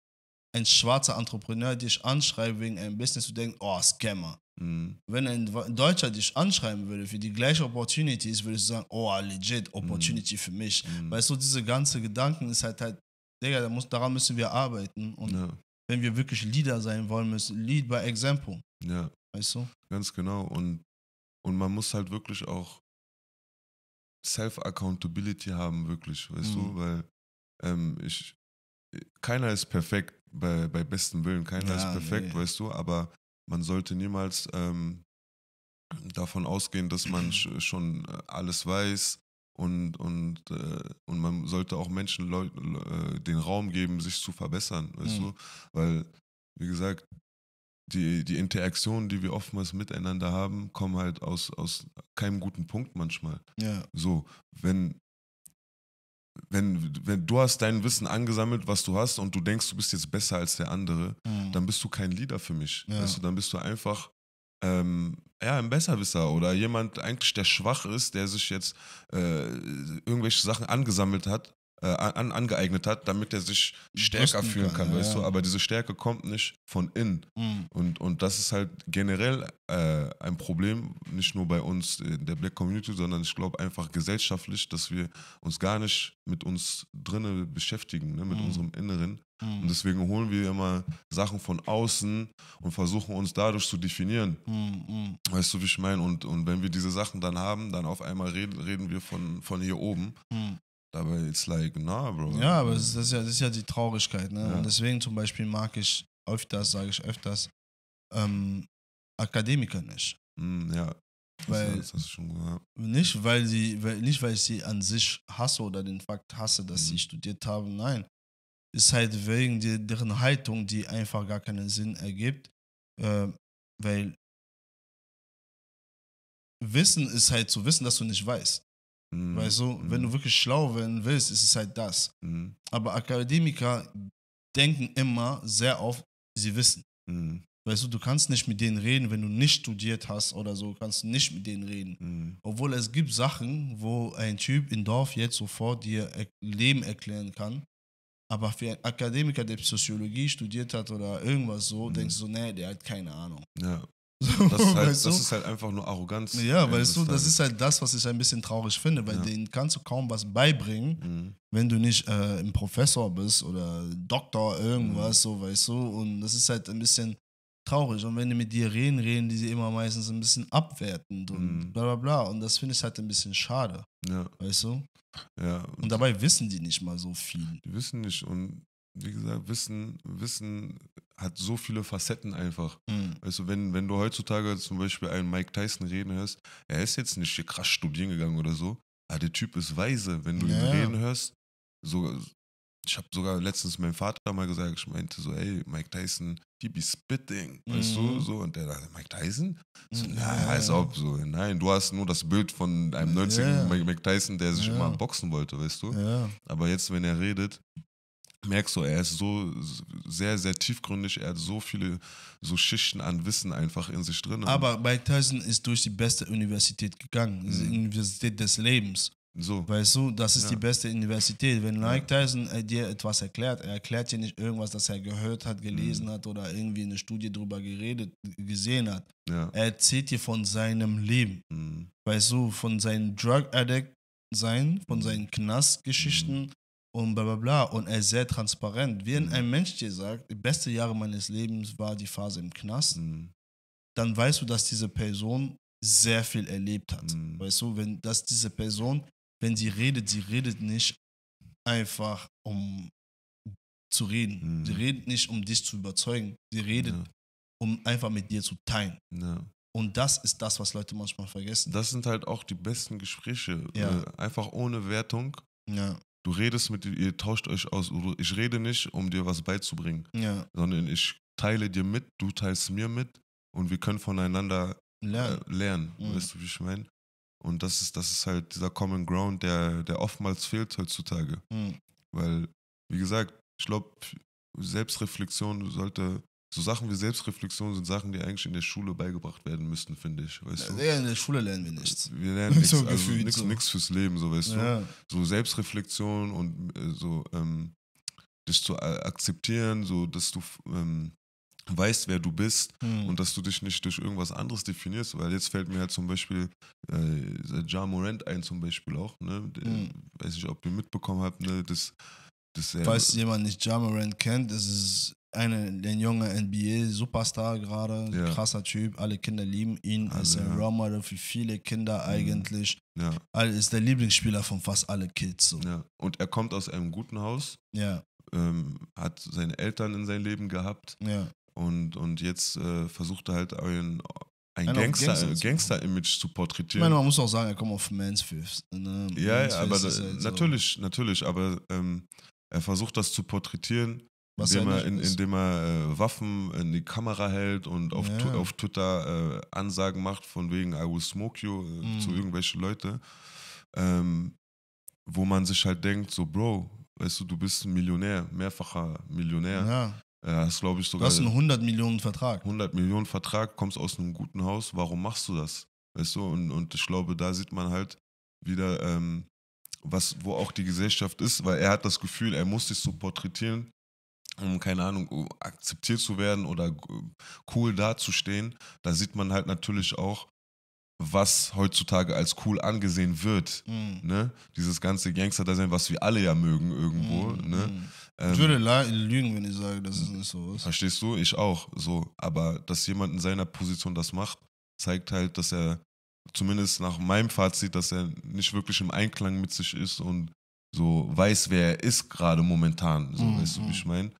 ein schwarzer Entrepreneur dich anschreibt wegen einem Business, du denkst, oh, Scammer. Mhm. Wenn ein Deutscher dich anschreiben würde für die gleiche Opportunities, würdest du sagen, oh, legit, Opportunity mhm. für mich. Mhm. Weißt du, diese ganze Gedanken ist halt halt, Digga, da muss, daran müssen wir arbeiten. Und ja. wenn wir wirklich Leader sein wollen, müssen Lead by Example. Ja. Weißt du? Ganz genau. Und, und man muss halt wirklich auch Self-Accountability haben, wirklich, weißt mhm. du, weil ähm, ich, keiner ist perfekt, bei, bei bestem Willen, keiner ja, ist perfekt, nee. weißt du, aber man sollte niemals ähm, davon ausgehen, dass man schon äh, alles weiß und, und, äh, und man sollte auch Menschen Leu äh, den Raum geben, sich zu verbessern, weißt mhm. du, weil, wie gesagt, die, die Interaktionen, die wir oftmals miteinander haben, kommen halt aus, aus keinem guten Punkt manchmal. Ja. So, wenn, wenn, wenn du hast dein Wissen angesammelt, was du hast, und du denkst, du bist jetzt besser als der andere, mhm. dann bist du kein Leader für mich. Ja. Weißt du, dann bist du einfach ähm, ja, ein Besserwisser oder jemand eigentlich, der schwach ist, der sich jetzt äh, irgendwelche Sachen angesammelt hat äh, an, angeeignet hat, damit er sich stärker Rüsten fühlen kann, kann ja, weißt du? Aber diese Stärke kommt nicht von innen. Mhm. Und, und das ist halt generell äh, ein Problem, nicht nur bei uns in der Black Community, sondern ich glaube einfach gesellschaftlich, dass wir uns gar nicht mit uns drinnen beschäftigen, ne? mit mhm. unserem Inneren. Mhm. Und deswegen holen wir immer Sachen von außen und versuchen uns dadurch zu definieren. Mhm, mhm. Weißt du, wie ich meine? Und, und wenn wir diese Sachen dann haben, dann auf einmal reden, reden wir von, von hier oben. Mhm. Aber it's like, na, Bro. Ja, aber das ist ja, das ist ja die Traurigkeit. Ne? Ja. Und deswegen zum Beispiel mag ich öfters, sage ich öfters, ähm, Akademiker nicht. Mm, ja. Weil, das, das schon, ja. Nicht, weil sie, weil, nicht, weil ich sie an sich hasse oder den Fakt hasse, dass mhm. sie hm. studiert haben. Nein. Ist halt wegen die, deren Haltung, die einfach gar keinen Sinn ergibt. Äh, weil Wissen ist halt zu wissen, dass du nicht weißt. Mhm. Weißt du, wenn du mhm. wirklich schlau werden willst, ist es halt das. Mhm. Aber Akademiker denken immer sehr oft, sie wissen. Mhm. Weißt du, du kannst nicht mit denen reden, wenn du nicht studiert hast oder so, kannst du nicht mit denen reden. Mhm. Obwohl es gibt Sachen, wo ein Typ im Dorf jetzt sofort dir Leben erklären kann. Aber für einen Akademiker, der Psychologie studiert hat oder irgendwas so, mhm. denkst du, so, nee, der hat keine Ahnung. Ja. So, das, ist halt, das ist halt, einfach nur Arroganz. Ja, weißt du, das ist halt das, was ich ein bisschen traurig finde, weil ja. denen kannst du kaum was beibringen, mhm. wenn du nicht äh, ein Professor bist oder Doktor irgendwas, mhm. so weißt du. Und das ist halt ein bisschen traurig. Und wenn die mit dir reden, reden die sie immer meistens ein bisschen abwertend und mhm. bla bla bla. Und das finde ich halt ein bisschen schade. Ja. Weißt du? Ja, und, und, dabei wissen die nicht mal so viel. Die wissen nicht. Und wie gesagt, Wissen, Wissen hat so viele Facetten einfach. Mhm. Also wenn, wenn du heutzutage zum Beispiel einen Mike Tyson reden hörst, er ist jetzt nicht hier krass studieren gegangen oder so, aber der Typ ist weise. Wenn du ja. ihn reden hörst, so, ich habe sogar letztens meinem Vater mal gesagt, ich meinte so, ey, Mike Tyson, he be spitting, mhm. weißt du, mhm. so, und der dachte, Mike Tyson? So, mhm. na, ja. als ob, so, nein, du hast nur das Bild von einem 90-jährigen ja. Mike Tyson, der sich ja. immer boxen wollte, weißt du, aber jetzt, wenn er redet, merkst du, er ist so sehr, sehr tiefgründig, er hat so viele so Schichten an Wissen einfach in sich drin. Aber Mike Tyson ist durch die beste Universität gegangen, mhm. die Universität des Lebens. So. Weißt du, das ist ja. die beste Universität. Wenn Mike Tyson äh, dir etwas erklärt, er erklärt dir nicht irgendwas, das er gehört hat, gelesen mhm. hat oder irgendwie eine Studie drüber geredet, gesehen hat. Ja. Er erzählt dir von seinem Leben. Mhm. Weißt du, von seinem Drug Addict sein, von mhm. seinen Knastgeschichten, mhm und bla bla bla. Und er ist sehr transparent. Wenn mhm. ein Mensch dir sagt, die beste Jahre meines Lebens war die Phase im Knast, mhm. dann weißt du, dass diese Person sehr viel erlebt hat. Mhm. Weißt du, wenn, dass diese Person, wenn sie redet, sie redet nicht einfach, um zu reden. Mhm. Sie redet nicht, um dich zu überzeugen. Sie redet, ja. um einfach mit dir zu teilen. Ja. Und das ist das, was Leute manchmal vergessen. Das sind halt auch die besten Gespräche. Ja. Äh, einfach ohne Wertung. Ja. Du redest mit, ihr tauscht euch aus. Ich rede nicht, um dir was beizubringen, ja. sondern ich teile dir mit, du teilst mir mit und wir können voneinander äh, lernen. Äh, lernen mhm. Weißt du, wie ich meine? Und das ist, das ist halt dieser Common Ground, der, der oftmals fehlt heutzutage. Mhm. Weil, wie gesagt, ich glaube, Selbstreflexion sollte so Sachen wie Selbstreflexion sind Sachen, die eigentlich in der Schule beigebracht werden müssten, finde ich. Weißt ja, in der Schule lernen wir nichts. Äh, wir lernen nichts so also nix, so. nix fürs Leben, so weißt ja. du. So Selbstreflexion und äh, so ähm, dich zu äh, akzeptieren, so dass du ähm, weißt, wer du bist hm. und dass du dich nicht durch irgendwas anderes definierst, weil jetzt fällt mir halt zum Beispiel äh, Ja Morant ein zum Beispiel auch, ne? Hm. Weiß nicht, ob ihr mitbekommen habt, ne? Das, Falls jemand nicht Ja kennt, das ist eine, den jungen NBA-Superstar gerade, ja. krasser Typ, alle Kinder lieben ihn, er ist ein Role Model für viele Kinder mhm. eigentlich. Ja. Er ist der Lieblingsspieler von fast allen Kids. So. Ja. Und er kommt aus einem guten Haus, ja. Ähm, hat seine Eltern in sein Leben gehabt ja. und, und jetzt äh, versucht er halt ein, ein äh, Gangster-Image Gangster zu porträtieren. Ich meine, man muss auch sagen, er kommt auf Mansfifth. Ne? Ja, Mansfifth ja, aber halt natürlich, so. natürlich, aber ähm, er versucht das zu porträtieren was indem, er, in, indem er äh, Waffen in die Kamera hält und auf, ja. auf Twitter äh, Ansagen macht von wegen I will smoke you äh, mhm. zu irgendwelchen Leuten. ähm, wo man sich halt denkt, so Bro, weißt du, du bist ein Millionär, mehrfacher Millionär. Ja. Ja, äh, hast, glaube ich, sogar. Du hast einen 100 Millionen Vertrag. 100 Millionen Vertrag, kommst aus einem guten Haus, warum machst du das? Weißt du, und, und ich glaube, da sieht man halt wieder, ähm, was, wo auch die Gesellschaft ist, weil er hat das Gefühl, er muss sich so porträtieren, um, keine Ahnung, akzeptiert zu werden oder äh, cool dazustehen, da sieht man halt natürlich auch, was heutzutage als cool angesehen wird. Mm. Ne? Dieses ganze Gangster-Dasein, was wir alle ja mögen irgendwo. Mm, ne? Mhm. Ähm, ich würde lügen, wenn ich sage, das ist nicht so ist. Verstehst du? Ich auch. So. Aber dass jemand in seiner Position das macht, zeigt halt, dass er, zumindest nach meinem Fazit, dass er nicht wirklich im Einklang mit sich ist und so weiß, wer er ist gerade momentan. So, mhm, weißt du, wie ich mhm. meine?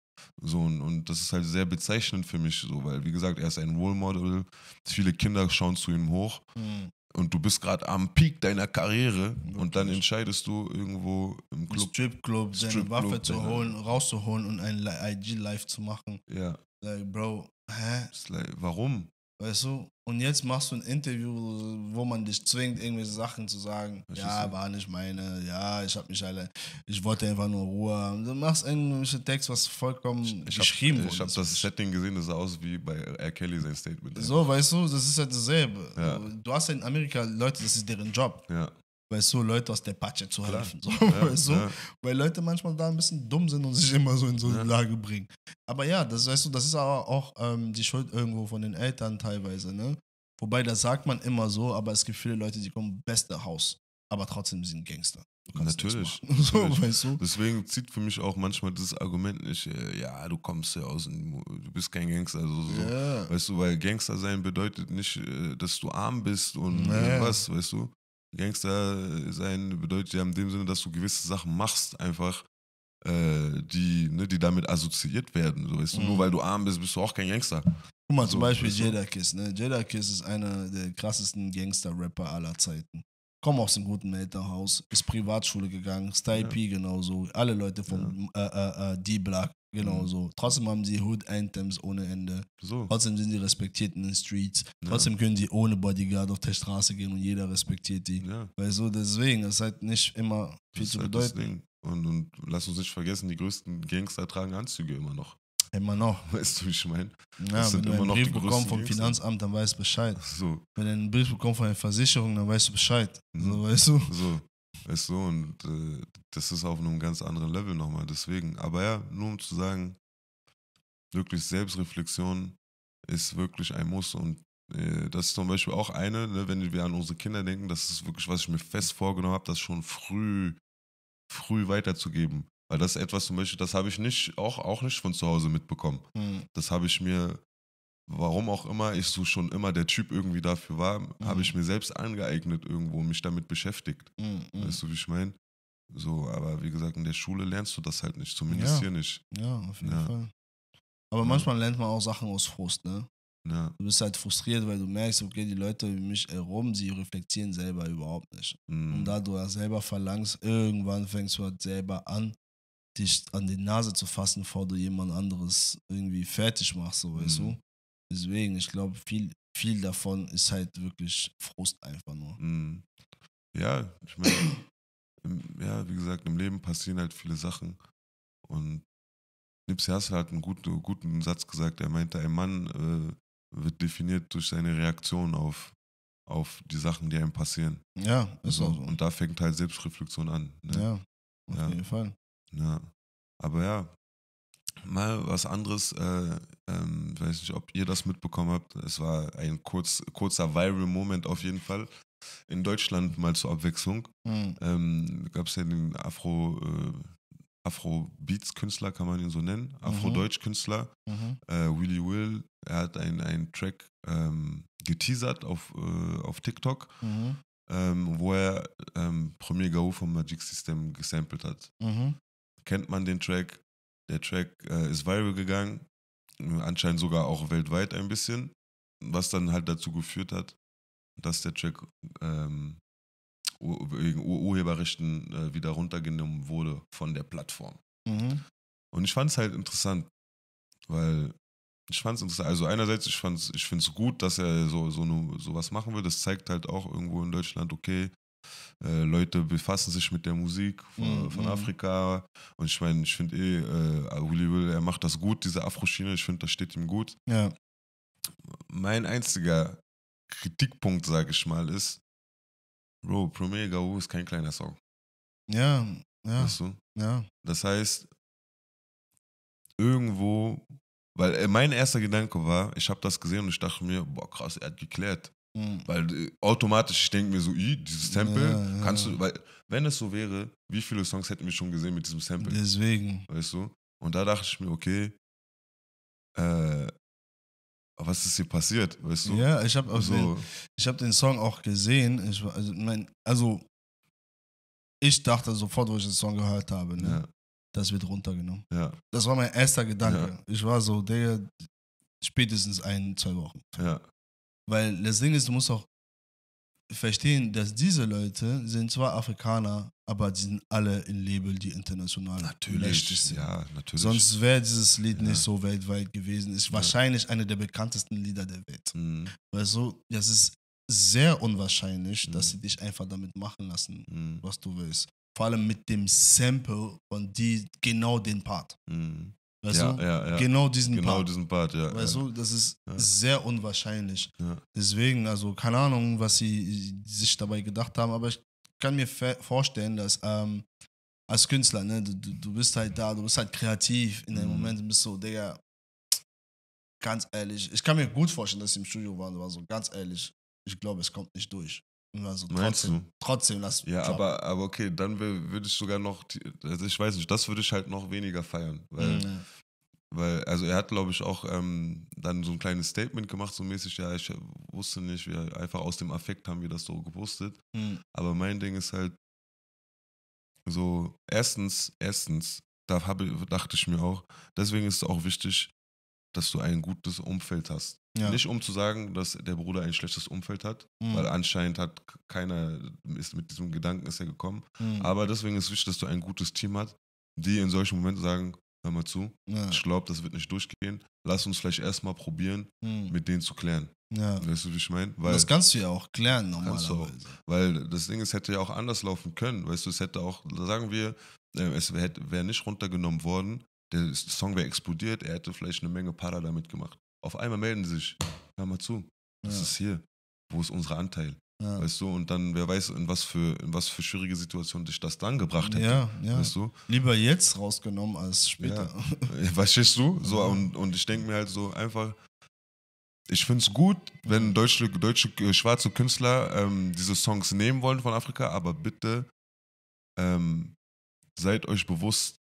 So, und, und das ist halt sehr bezeichnend für mich, so, weil, wie gesagt, er ist ein Role Model. Viele Kinder schauen zu ihm hoch. Mhm. Und du bist gerade am Peak deiner Karriere Wirklich? und dann entscheidest du irgendwo im Club. Stripclub, Strip deine Waffe zu holen, rauszuholen und ein IG-Live zu machen. Ja. Like, Bro, hä? Like, warum? Weißt du? Und jetzt machst du ein Interview, wo man dich zwingt, irgendwelche Sachen zu sagen. Verstehst ja, du? war nicht meine. Ja, ich habe mich alle. Ich wollte einfach nur Ruhe. Du machst irgendwelche Text, was vollkommen ich, ich geschrieben hab, Ich habe das Setting gesehen, das sah aus wie bei R. Kelly sein Statement. So, weißt du, das ist halt dasselbe. Ja. Du hast ja in Amerika Leute, das ist deren Job. Ja weißt du, Leute aus der Patsche zu helfen. So, ja, weißt du? Weil Leute manchmal da ein bisschen dumm sind und sich immer so in so eine ja. Lage bringen. Aber ja, das weißt du, das ist aber auch ähm, die Schuld irgendwo von den Eltern teilweise, ne? Wobei, das sagt man immer so, aber es gibt viele Leute, die kommen beste Haus, aber trotzdem sind Gangster. Natürlich. So, natürlich. Weißt du? Deswegen zieht für mich auch manchmal dieses Argument nicht, äh, ja, du kommst ja aus, du bist kein Gangster. Also so, yeah. Weißt du, weil Gangster sein bedeutet nicht, äh, dass du arm bist und nee. was, weißt du. Gangster äh, sein bedeutet ja in dem Sinne, dass du gewisse Sachen machst, einfach, äh, die, ne, die damit assoziiert werden. So, weißt mhm. du, nur mhm. weil du arm bist, bist du auch kein Gangster. Guck mal, so, zum Beispiel Jada Kiss. Jadakiss. Ne? Jadakiss ist einer der krassesten Gangster-Rapper aller Zeiten. Kommt aus einem guten Elternhaus, ist Privatschule gegangen, Style ja. P genauso, alle Leute vom ja. äh, äh, äh D-Block Genau mhm. so. Trotzdem haben sie Hood-Anthems ohne Ende. So. Trotzdem sind sie respektiert in den Streets. Ja. Trotzdem können sie ohne Bodyguard auf der Straße gehen und jeder respektiert die. Ja. Weil so deswegen, das ist halt nicht immer viel das zu halt bedeuten. Und, und lass uns nicht vergessen, die größten Gangster tragen Anzüge immer noch. Immer noch. Weißt du, wie ich meine? Ja, das wenn du einen Brief bekommst vom Gangster. Finanzamt, dann weißt du Bescheid. So. Wenn du einen Brief bekommst von der Versicherung, dann weißt du Bescheid. So, mhm. weißt du? So. Weißt du, und äh, das ist auf einem ganz anderen Level nochmal. Deswegen, aber ja, nur um zu sagen, wirklich Selbstreflexion ist wirklich ein Muss. Und äh, das ist zum Beispiel auch eine, ne, wenn wir an unsere Kinder denken, das ist wirklich, was ich mir fest vorgenommen habe, das schon früh, früh weiterzugeben. Weil das ist etwas zum Beispiel, das habe ich nicht, auch, auch nicht von zu Hause mitbekommen. Mhm. Das habe ich mir warum auch immer ich so schon immer der Typ irgendwie dafür war, mhm. habe ich mhm. mir selbst angeeignet irgendwo, mich damit beschäftigt. Mhm. Weißt du, wie ich meine? So, aber wie gesagt, in der Schule lernst du das halt nicht, zumindest ja. hier nicht. Ja, auf jeden ja. Fall. Aber ja. manchmal lernt man auch Sachen aus Frust, ne? Ja. Du bist halt frustriert, weil du merkst, okay, die Leute um mich herum, sie reflektieren selber überhaupt nicht. Mhm. Und da du das selber verlangst, irgendwann fängst du halt selber an, dich an die Nase zu fassen, bevor du jemand anderes irgendwie fertig machst, so weißt du. Mhm. Deswegen, ich glaube, viel, viel davon ist halt wirklich Frust einfach nur. Mhm. Ja, ich meine, ja, wie gesagt, im Leben passieren halt viele Sachen. Und Nipsey Hassel hat einen guten, guten Satz gesagt. Er meinte, ein Mann äh, wird definiert durch seine Reaktion auf, auf die Sachen, die einem passieren. Ja, ist also, auch so. Und da fängt halt Selbstreflexion an. Ne? Ja, auf ja. jeden Fall. Ja. Aber ja, mal was anderes. Äh, ähm, ich weiß nicht, ob ihr das mitbekommen habt. Es war ein kurz, kurzer viral Moment auf jeden Fall. In Deutschland mal zur Abwechslung. Mhm. Ähm, Gab es ja den Afro, äh, Afro-Beats-Künstler, kann man ihn so nennen. Mhm. Afro-Deutsch-Künstler. Mhm. Äh, Willy Will. Er hat einen Track ähm, geteasert auf, äh, auf TikTok. Mhm. Ähm, wo er ähm, Premier Gao vom Magic System gesampelt hat. Mhm. Kennt man den Track? Der Track äh, ist viral gegangen anscheinend sogar auch weltweit ein bisschen, was dann halt dazu geführt hat, dass der Track ähm, wegen Ur Urheberrechten äh, wieder runtergenommen wurde von der Plattform. Mhm. Und ich fand es halt interessant, weil ich fand es interessant. Also einerseits, ich, ich finde es gut, dass er so, so, so was machen will. Das zeigt halt auch irgendwo in Deutschland, okay, äh, Leute befassen sich mit der Musik von, mm, von Afrika. Und ich meine, ich finde eh, äh, Uli ah, Will, er macht das gut, diese Afro-Schiene, ich finde, das steht ihm gut. Ja. Mein einziger Kritikpunkt, sage ich mal, ist, Bro, Premier Gau ist kein kleiner Song. Ja, ja. Weißt du? Ja. Das heißt, irgendwo, weil äh, mein erster Gedanke war, ich habe das gesehen und ich dachte mir, boah, krass, er hat geklärt. Mhm. Weil äh, automatisch, ich denke mir so, dieses Sample, ja, kannst du, weil, wenn es so wäre, wie viele Songs hätten wir schon gesehen mit diesem Sample? Deswegen. Weißt du? Und da dachte ich mir, okay, äh, was ist hier passiert, weißt du? Ja, ich habe so. hab den Song auch gesehen. Ich, also, mein, also, ich dachte sofort, wo ich den Song gehört habe, ne? Ja. das wird runtergenommen. Ja. Das war mein erster Gedanke. Ja. Ich war so, der spätestens ein, zwei Wochen. Ja. Weil das Ding ist, du musst auch verstehen, dass diese Leute sind zwar Afrikaner, aber die sind alle in Label, die international natürlich sind. Ja, natürlich. Sonst wäre dieses Lied ja. nicht so weltweit gewesen. Ist wahrscheinlich ja. einer der bekanntesten Lieder der Welt. Mhm. Weil so, das ist sehr unwahrscheinlich, mhm. dass sie dich einfach damit machen lassen, mhm. was du willst. Vor allem mit dem Sample von die genau den Part. Mhm. Weißt ja, du? Ja, ja. Genau diesen genau Part. Genau diesen Part, ja. Weißt ja. du, das ist ja. sehr unwahrscheinlich. Deswegen, also keine Ahnung, was sie sich dabei gedacht haben, aber ich kann mir vorstellen, dass ähm, als Künstler, ne, du, du bist halt da, du bist halt kreativ in dem mhm. Moment, bist so, Digga, ganz ehrlich, ich kann mir gut vorstellen, dass sie im Studio waren, aber so, ganz ehrlich, ich glaube, es kommt nicht durch immer so. Meinst trotzdem, du? Trotzdem lass Ja, Job. aber, aber okay, dann würde ich sogar noch, also ich weiß nicht, das würde ich halt noch weniger feiern. Weil, mhm. weil also er hat, glaube ich, auch ähm, dann so ein kleines Statement gemacht, so mäßig, ja, ich wusste nicht, wir einfach aus dem Affekt haben wir das so gepostet. Mhm. Aber mein Ding ist halt, so, erstens, erstens, da hab, dachte ich mir auch, deswegen ist es auch wichtig, dass du ein gutes Umfeld hast. Ja. Nicht um zu sagen, dass der Bruder ein schlechtes Umfeld hat, mhm. weil anscheinend hat keiner ist mit diesem Gedanken ist er gekommen. Mhm. Aber deswegen ist es wichtig, dass du ein gutes Team hast, die in solchen Momenten sagen, hör mal zu, ja. ich glaube, das wird nicht durchgehen. Lass uns vielleicht erstmal probieren, mhm. mit denen zu klären. Ja. Weißt du, wie ich meine? Das kannst du ja auch klären normalerweise. Auch, weil das Ding ist, hätte ja auch anders laufen können. Weißt du, es hätte auch, sagen wir, ähm, es wäre nicht runtergenommen worden, der Song wäre explodiert, er hätte vielleicht eine Menge Para damit gemacht. Auf einmal melden sie sich, hör mal zu, das ja. ist hier, wo ist unser Anteil? Ja. Weißt du, und dann, wer weiß, in was für, in was für schwierige Situation dich das dann gebracht hätte. Ja, ja. Weißt du? Lieber jetzt rausgenommen als später. Ja. Verstehst du? So, und, und ich denke mir halt so einfach, ich finde es gut, wenn deutsche, deutsche äh, schwarze Künstler ähm, diese Songs nehmen wollen von Afrika, aber bitte ähm, seid euch bewusst,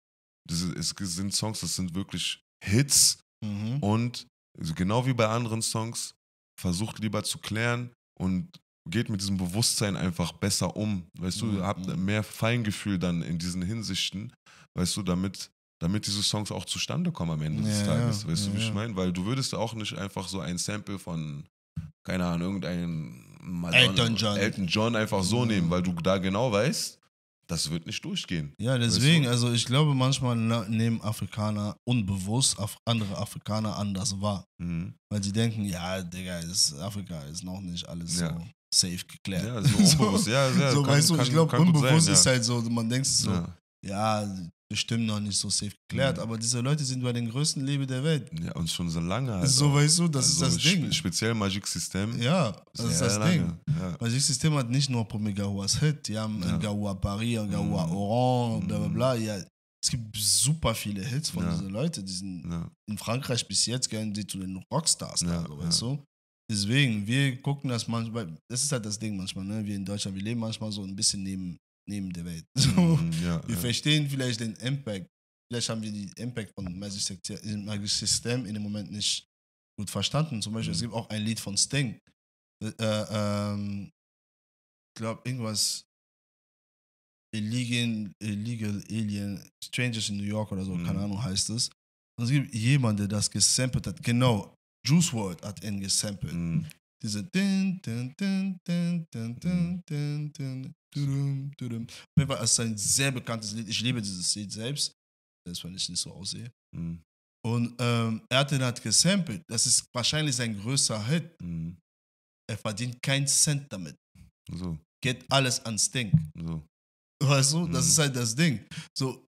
diese, es sind Songs, das sind wirklich Hits mhm. und also genau wie bei anderen Songs, versucht lieber zu klären und geht mit diesem Bewusstsein einfach besser um. Weißt du, mhm. habt mhm. mehr Feingefühl dann in diesen Hinsichten, weißt du, damit, damit diese Songs auch zustande kommen am Ende ja, des Tages. Ja, weißt ja, du, wie ich meine? Weil du würdest auch nicht einfach so ein Sample von, keine Ahnung, irgendeinem Madonna, Elton John. Elton John einfach so mhm. nehmen, weil du da genau weißt, das wird nicht durchgehen. Ja, deswegen, weißt du? also ich glaube, manchmal nehmen Afrikaner unbewusst andere Afrikaner anders wahr. Mhm. Weil sie denken, ja, Digga, ist, Afrika ist noch nicht alles ja. so safe geklärt. Ja, so unbewusst. so, ja, ja, so kann, weißt du, kann, ich glaube, unbewusst sein, ist halt so, man denkt so, ja, bestimmt noch nicht so safe geklärt, mhm. aber diese Leute sind bei den größten Leben der Welt. Ja, und schon so lange halt. So weißt du, das also ist das Ding. Speziell Magic System. Ja, das ist das lange. Ding. Ja. Magic System hat nicht nur Premier Gawas Hit, die haben ja. ein Gawa Paris, ein Gawa mhm. Oran, bla bla mhm. bla. Ja, es gibt super viele Hits von ja. diesen Leuten. Die sind ja. in Frankreich bis jetzt gehören die zu den Rockstars, ja. also, weißt du? Deswegen, wir gucken das manchmal, das ist halt das Ding manchmal, ne? Wir in Deutschland, wir leben manchmal so ein bisschen neben neben der Welt. So, mhm, ja, wir ja. verstehen vielleicht den Impact. Vielleicht haben wir den Impact von Magic äh, System in dem Moment nicht gut verstanden. Zum Beispiel, mhm. es gibt auch ein Lied von Sting. Ich äh, ähm, glaube, irgendwas Illegal, Illegal Alien, Strangers in New York oder so, mhm. keine Ahnung heißt es. Und es gibt jemanden, der das gesampelt hat. Genau, Juice World hat ihn gesampelt. Mhm diese din, din, din, din, din, din, din, din, dudum, dudum. Auf jeden Fall ist es ein sehr bekanntes Lied. Ich liebe dieses Lied selbst, selbst wenn ich nicht so aussehe. Mhm. Und ähm, er hat ihn halt gesampelt. Das ist wahrscheinlich sein größter Hit. Mhm. Er verdient keinen Cent damit. So. Geht alles ans Ding. So. Weißt du, das mhm. ist halt das Ding. So,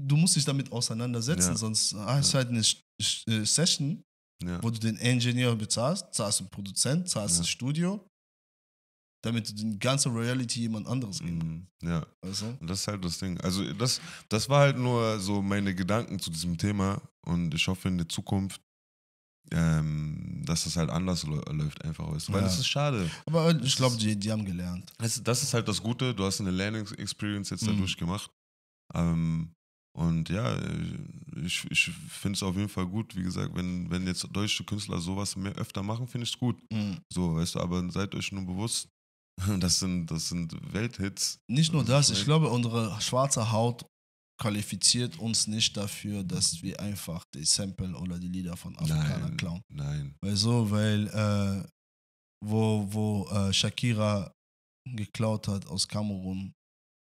du musst dich damit auseinandersetzen, ja. sonst hast ah, du ja. halt eine äh, Session ja. Wo du den Ingenieur bezahlst, zahlst du den Produzent, zahlst ja. das Studio, damit du den ganzen Reality jemand anderes gibst. Mhm. Ja. Weißt du? Und das ist halt das Ding. Also, das, das war halt nur so meine Gedanken zu diesem Thema und ich hoffe in der Zukunft, ähm, dass das halt anders läuft, einfach. Weißt du? Weil ja. das ist schade. Aber äh, ich glaube, die, die haben gelernt. Das, das, ist halt das Gute, du hast eine Learning Experience jetzt dadurch mhm. gemacht. Ähm, und ja, äh, ich, ich finde es auf jeden Fall gut. Wie gesagt, wenn, wenn jetzt deutsche Künstler sowas mehr öfter machen, finde ich es gut. Mhm. So, weißt du, aber seid euch nur bewusst, das sind, das sind Welthits. Nicht nur das, ich glaube, unsere schwarze Haut qualifiziert uns nicht dafür, dass wir einfach die Sample oder die Lieder von Afrikanern nein, klauen. Nein. Weil so, weil äh, wo, wo äh, Shakira geklaut hat aus Kamerun,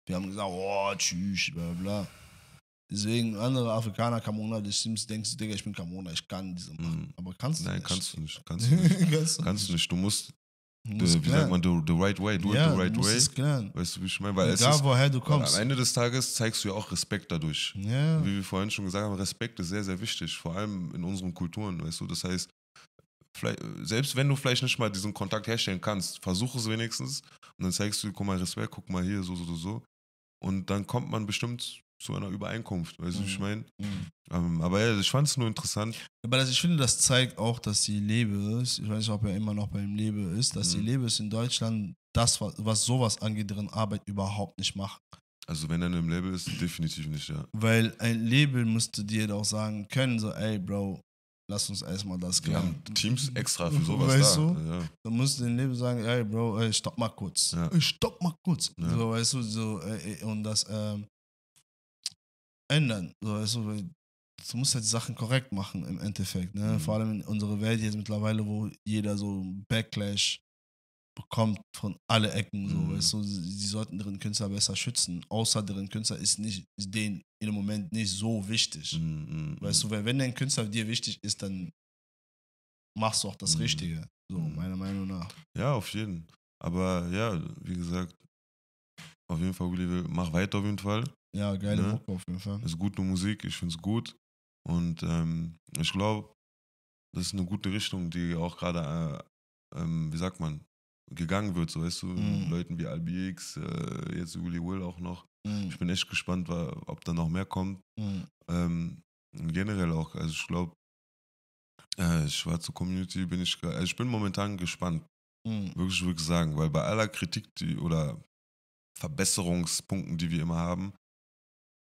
wir haben gesagt, oh, tschüss, bla bla. Deswegen, andere Afrikaner, Kamona, des Sims, denkst Digga, ich bin Kamona, ich kann diese mhm. machen. Mhm. Aber kannst du Nein, nicht. Nein, kannst du nicht. Kannst du nicht. kannst, kannst du nicht. Du musst, du wie sagt man, the, the right way, do ja, it the right way. Es klären. Weißt du, wie ich meine? Weil Egal, ist, woher du kommst. Am Ende des Tages zeigst du ja auch Respekt dadurch. Ja. Wie wir vorhin schon gesagt haben, Respekt ist sehr, sehr wichtig, vor allem in unseren Kulturen, weißt du. Das heißt, selbst wenn du vielleicht nicht mal diesen Kontakt herstellen kannst, versuch es wenigstens und dann zeigst du, guck mal, Respekt, guck mal hier, so, so, so. Und dann kommt man bestimmt zu einer Übereinkunft. Weißt du, mhm. ich meine? Mhm. Ähm, aber ja, ich fand es nur interessant. Aber das, ich finde, das zeigt auch, dass die Lebe ist, ich weiß nicht, ob er immer noch bei beim Lebe ist, dass mhm. die Lebe ist in Deutschland das, was, was sowas angeht, deren Arbeit überhaupt nicht macht. Also wenn er in einem Label ist, definitiv nicht, ja. Weil ein Label müsste dir doch sagen können, so, ey, Bro, lass uns erstmal das Wir haben Teams extra für sowas weißt da. Du? Ja. Dann musst du den Label sagen, ey, Bro, ey, stopp mal kurz. Ja. Ey, stopp mal kurz. Ja. So, weißt du, so, ey, und das, ähm, ändern. So, also, du musst halt die Sachen korrekt machen im Endeffekt. Ne? Mhm. Vor allem in unserer Welt jetzt mittlerweile, wo jeder so Backlash bekommt von alle Ecken. So, mhm. weißt sie sollten ihren Künstler besser schützen. Außer deren Künstler ist nicht, ist denen in dem Moment nicht so wichtig. Mhm. mhm weißt du, mhm. weil wenn dein Künstler dir wichtig ist, dann machst du auch das mhm. Richtige. So, meiner Meinung nach. Ja, auf jeden. Fall. Aber ja, wie gesagt, auf jeden Fall, Gulli, mach weiter auf jeden Fall. Ja, geile ne? auf jeden Fall. Ist gute Musik, ich finde es gut. Und ähm, ich glaube, das ist eine gute Richtung, die auch gerade, äh, ähm, wie sagt man, gegangen wird, so weißt du, mm. Leuten wie Albix, äh, jetzt Uli Will auch noch. Mm. Ich bin echt gespannt, ob da noch mehr kommt. Mm. Ähm, generell auch, also ich glaube, äh, schwarze Community bin ich, also ich bin momentan gespannt, mhm. wirklich, wirklich sagen, weil bei aller Kritik die, oder Verbesserungspunkten, die wir immer haben,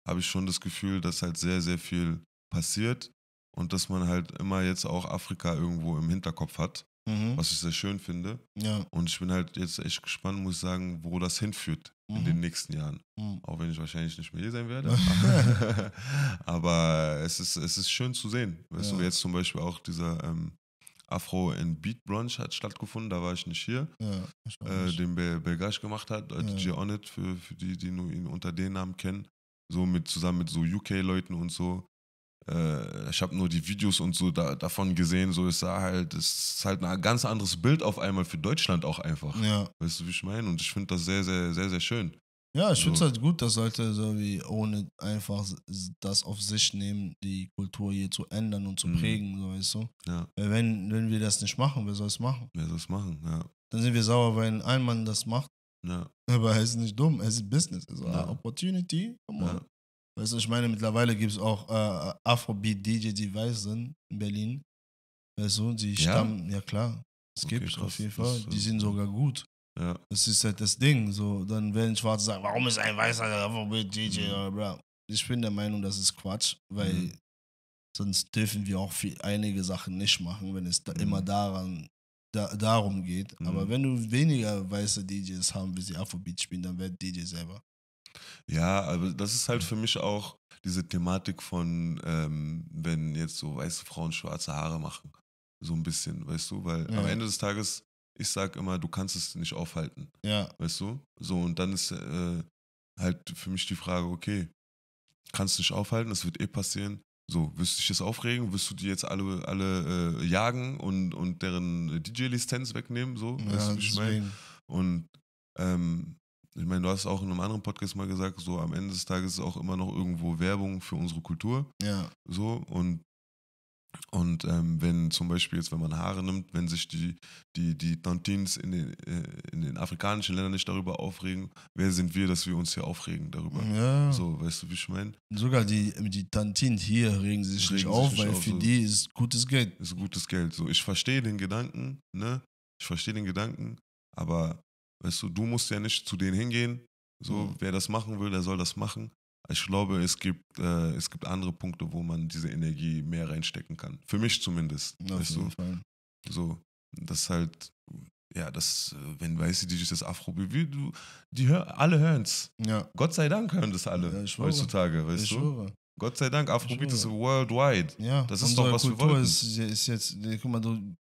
habe ich schon das Gefühl, dass halt sehr, sehr viel passiert und dass man halt immer jetzt auch Afrika irgendwo im Hinterkopf hat, mhm. was ich sehr schön finde. Ja. Und ich bin halt jetzt echt gespannt, muss ich sagen, wo das hinführt mhm. in den mhm. nächsten Jahren. Mhm. Auch wenn ich wahrscheinlich nicht mehr hier sein werde. Aber es ist, es ist schön zu sehen. Weißt ja. du, jetzt zum Beispiel auch dieser ähm, Afro in Beat Brunch hat stattgefunden, da war ich nicht hier, ja, ich äh, den Be Belgasch gemacht hat, äh, ja. DJ Onet, für, für die, die nur ihn unter den Namen kennen so mit zusammen mit so UK-Leuten und so. Äh, ich habe nur die Videos und so da, davon gesehen, so es sah halt, es ist halt ein ganz anderes Bild auf einmal für Deutschland auch einfach. Ja. Weißt du, wie ich meine? Und ich finde das sehr, sehr, sehr, sehr schön. Ja, ich finde es halt gut, dass Leute so wie ohne einfach das auf sich nehmen, die Kultur hier zu ändern und zu mhm. prägen, so weißt du. Ja. Wenn, wenn wir das nicht machen, wer soll es machen? Wer soll es machen, ja. Dann sind wir sauer, wenn ein Mann das macht ja. Aber es ist nicht dumm, es ist Business. Also ja. Opportunity, come on. Ja. Weißt du, ich meine, mittlerweile gibt es auch äh, Afrobeat-DJ, die weiß sind in Berlin. Weißt du, die ja? stammen, ja klar, es okay, gibt auf jeden Fall. die sind äh, sogar gut. Ja. Das ist halt das Ding. So, dann werden Schwarze sagen, warum ist ein weißer Afrobeat-DJ? Mhm. Ich bin der Meinung, das ist Quatsch, weil mhm. sonst dürfen wir auch viel, einige Sachen nicht machen, wenn es da mhm. immer daran da, darum geht. Mhm. Aber wenn du weniger weiße DJs haben willst, die Afrobeat spielen, dann wird DJ selber. Ja, aber das ist halt mhm. für mich auch diese Thematik von, ähm, wenn jetzt so weiße Frauen schwarze Haare machen. So ein bisschen, weißt du? Weil ja. am Ende des Tages, ich sag immer, du kannst es nicht aufhalten. Ja. Weißt du? So, und dann ist äh, halt für mich die Frage, okay, kannst du nicht aufhalten, das wird eh passieren. So, wirst du dich jetzt aufregen? Wirst du die jetzt alle, alle äh, jagen und, und deren DJ-Lizenz wegnehmen? So, ja, weißt du, ich mein? Und ähm, ich meine, du hast auch in einem anderen Podcast mal gesagt, so am Ende des Tages ist auch immer noch irgendwo Werbung für unsere Kultur. Ja. So, und und ähm, wenn zum Beispiel jetzt, wenn man Haare nimmt, wenn sich die, die, die Tantins in den, äh, in den afrikanischen Ländern nicht darüber aufregen, wer sind wir, dass wir uns hier aufregen darüber? Ja. So, weißt du, wie ich meine? Sogar die, die Tantins hier regen sich regen nicht auf, sich weil auf, für so. die ist gutes Geld. Ist gutes Geld. So, ich verstehe den Gedanken, ne? Ich verstehe den Gedanken, aber weißt du, du musst ja nicht zu denen hingehen. So, mhm. wer das machen will, der soll das machen. Ich glaube, es gibt, äh, es gibt andere Punkte, wo man diese Energie mehr reinstecken kann. Für mich zumindest. Auf weißt jeden du? Fall. So, das ist halt, ja, das, äh, wenn weiße DJs das Afrobeat, wie du, die hör, alle hören es. Ja. Gott sei Dank hören das alle ja, heutzutage, weißt ich du? Schwöre. Gott sei Dank, Afrobeat ist worldwide. Ja, das ist doch was Kultur wir wollten. Ist, ist jetzt, guck mal, du,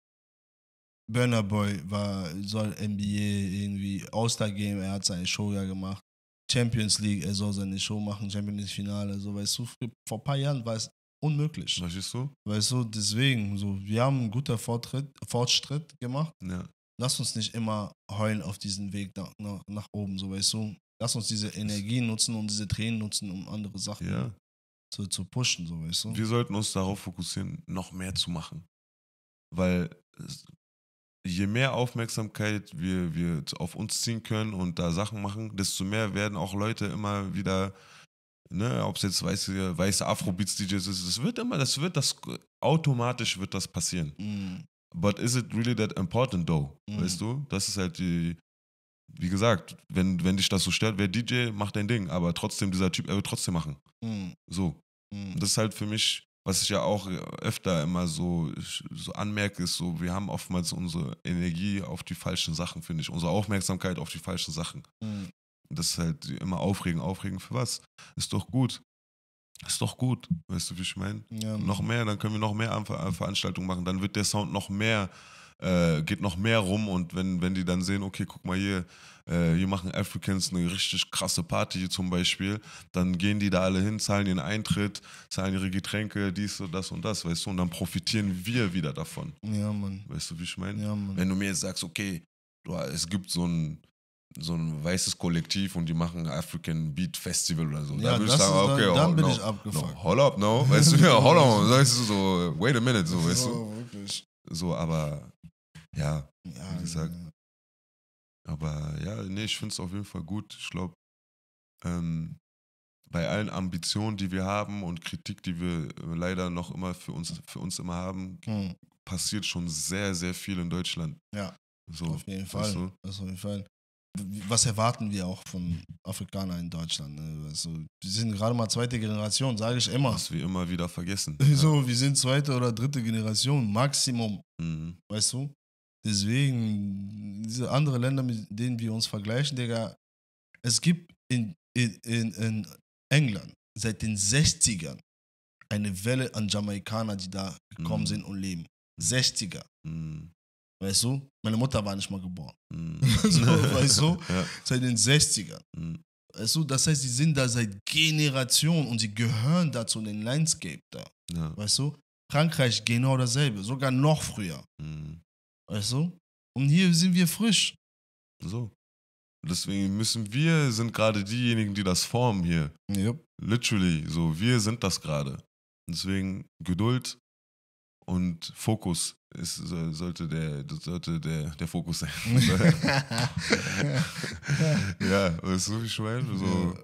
Burner Boy war, soll NBA irgendwie All-Star Game, er hat seine Show ja gemacht. Champions League, er soll seine Show machen, Champions League Finale, so weißt du, vor ein paar Jahren war es unmöglich. Verstehst du? Weißt du, deswegen, so, wir haben einen guten Fortschritt, Fortschritt gemacht. Ja. Lass uns nicht immer heulen auf diesen Weg nach, nach, nach oben, so weißt du. Lass uns diese Energie nutzen und diese Tränen nutzen, um andere Sachen ja. zu, zu pushen, so weißt du. Wir sollten uns darauf fokussieren, noch mehr zu machen. Weil je mehr Aufmerksamkeit wir, wir auf uns ziehen können und da Sachen machen, desto mehr werden auch Leute immer wieder, ne, ob es jetzt weiße, weiße Afrobeats-DJs ist, es wird immer, das wird das, automatisch wird das passieren. Mm. But is it really that important though? Mm. Weißt du? Das ist halt die, wie gesagt, wenn, wenn dich das so stört, wer DJ, macht dein Ding, aber trotzdem, dieser Typ, er wird trotzdem machen. Mm. So. Mhm. Das ist halt für mich was ich ja auch öfter immer so, so anmerke, ist so, wir haben oftmals unsere Energie auf die falschen Sachen, finde ich. Unsere Aufmerksamkeit auf die falschen Sachen. Mhm. Das ist halt immer aufregen, aufregen für was? Ist doch gut. Ist doch gut. Weißt du, wie ich meine? Ja. Noch mehr, dann können wir noch mehr äh, Veranstaltungen machen. Dann wird der Sound noch mehr äh, geht noch mehr rum und wenn, wenn die dann sehen, okay, guck mal hier, äh, hier machen Africans eine richtig krasse Party zum Beispiel, dann gehen die da alle hin, zahlen ihren Eintritt, zahlen ihre Getränke, dies und das und das, weißt du, und dann profitieren wir wieder davon. Ja, Mann. Weißt du, wie ich meine? Ja, Mann. Wenn du mir jetzt sagst, okay, du, es gibt so ein so ein weißes Kollektiv und die machen African Beat Festival oder so. Ja, da würde ich sagen, okay, dann, oh, dann oh, bin no, ich abgefuckt. No, hold up, no, weißt du, ja, hold on, weißt du, so, wait a minute, so, weißt du. Oh, wirklich. So, aber ja, ja wie gesagt. Ja. Aber ja, nee, ich finde es auf jeden Fall gut. Ich glaube, ähm, bei allen Ambitionen, die wir haben und Kritik, die wir äh, leider noch immer für uns, für uns immer haben, hm. passiert schon sehr, sehr viel in Deutschland. Ja. So, auf jeden Fall. Weißt du? auf jeden Fall. Was erwarten wir auch von Afrikanern in Deutschland? Ne? Also, wir sind gerade mal zweite Generation, sage ich immer. Was wir immer wieder vergessen. so, ja. wir sind zweite oder dritte Generation, Maximum. Mhm. Weißt du? Deswegen, diese anderen Länder, mit denen wir uns vergleichen, Digga, es gibt in, in, in, England seit den 60ern eine Welle an Jamaikaner, die da gekommen mm. sind und leben. 60er. Mm. Weißt du? Meine Mutter war nicht mal geboren. Mm. so, weißt du? Ja. Seit den 60ern. Mhm. Weißt du? Das heißt, sie sind da seit Generationen und sie gehören dazu in den Landscape da. Ja. Weißt du? Frankreich genau dasselbe, sogar noch früher. Mhm. Weißt du? Und hier sind wir frisch. So. Deswegen müssen wir, sind gerade diejenigen, die das formen hier. Yep. Literally, so, wir sind das gerade. Deswegen Geduld und Fokus ist, sollte, der, sollte der, der Fokus sein. ja, weißt du, wie ich meine? So,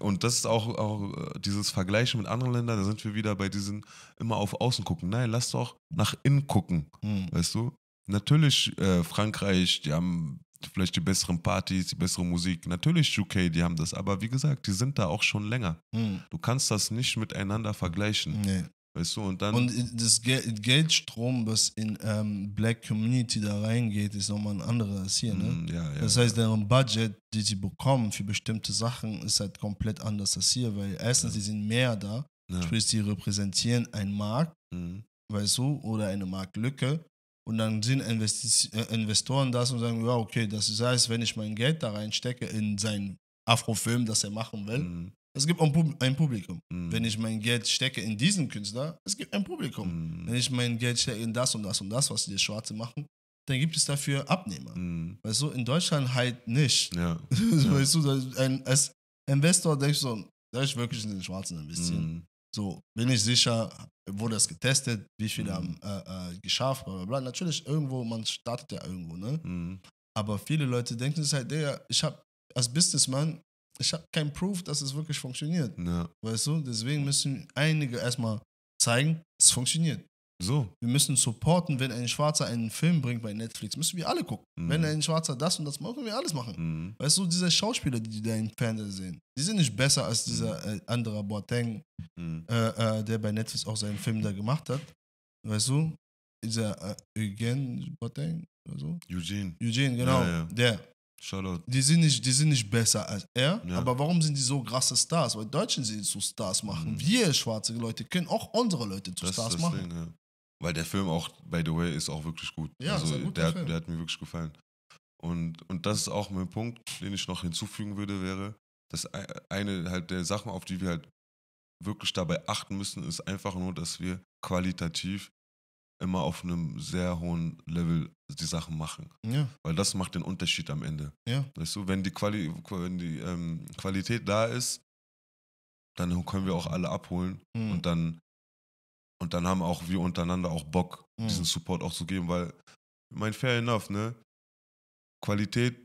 und das ist auch, auch äh, dieses Vergleichen mit anderen Ländern, da sind wir wieder bei diesen immer auf außen gucken. Nein, lass doch nach innen gucken, mhm. weißt du? Natürlich äh, Frankreich, die haben vielleicht die besseren Partys, die bessere Musik. Natürlich UK, die haben das, aber wie gesagt, die sind da auch schon länger. Mhm. Du kannst das nicht miteinander vergleichen. Nee. Weißt du, und dann. Und das Gel Geldstrom, was in ähm, Black Community da reingeht, ist nochmal ein anderer als hier, ne? Hm, ja, ja, das heißt, deren Budget, die sie bekommen für bestimmte Sachen, ist halt komplett anders als hier, weil erstens, ja. sie sind mehr da, ja. sprich, sie repräsentieren einen Markt, mhm. weißt du, oder eine Marktlücke. Und dann sehen Invest äh, Investoren das und sagen, ja, okay, das heißt, wenn ich mein Geld da reinstecke in sein Afrofilm, das er machen will, mhm. es gibt ein Publikum. Mhm. Wenn ich mein Geld stecke in diesen Künstler, es gibt ein Publikum. Mhm. Wenn ich mein Geld stecke in das und das und das, was die Schwarze machen, dann gibt es dafür Abnehmer. Mhm. Weißt du, in Deutschland halt nicht. Ja. weißt du, ein, als Investor denkst du, soll ich wirklich in den Schwarzen investieren? So, bin ich sicher, wurde das getestet, wie viele mhm. haben äh, äh, geschafft, bla bla bla. Natürlich, irgendwo, man startet ja irgendwo, ne? Mhm. Aber viele Leute denken es halt, der, ich habe als Businessman, ich habe kein Proof, dass es wirklich funktioniert. Ja. Weißt du? Deswegen müssen einige erstmal zeigen, es funktioniert. So. Wir müssen supporten, wenn ein Schwarzer einen Film bringt bei Netflix, müssen wir alle gucken. Mhm. Wenn ein Schwarzer das und das macht, können wir alles machen. Mhm. Weißt du, diese Schauspieler, die da im Fernsehen sehen, die sind nicht besser als dieser mhm. äh, andere Boateng, mhm. äh, äh, der bei Netflix auch seinen Film da gemacht hat. Weißt du, dieser äh, Eugene Boateng oder so? Eugene. Eugene, genau. Ja, ja. Der. Charlotte. Die sind nicht, die sind nicht besser als er, ja. aber warum sind die so krasse Stars? Weil Deutschen sie zu Stars machen. Mhm. Wir schwarze Leute können auch unsere Leute zu das Stars machen. Ding, ja. Weil der Film auch, by the way, ist auch wirklich gut. Ja, also, ist ein guter der, Film. Hat, der hat mir wirklich gefallen. Und, und das ist auch mein Punkt, den ich noch hinzufügen würde, wäre, dass e-, eine halt der Sachen, auf die wir halt wirklich dabei achten müssen, ist einfach nur, dass wir qualitativ immer auf einem sehr hohen Level die Sachen machen. Ja. Weil das macht den Unterschied am Ende. Ja. Weißt du, wenn die, Quali wenn die ähm, Qualität da ist, dann können wir auch alle abholen mhm. und dann und dann haben auch wir untereinander auch Bock, mhm. diesen Support auch zu geben, weil, ich meine, fair enough, ne? Qualität,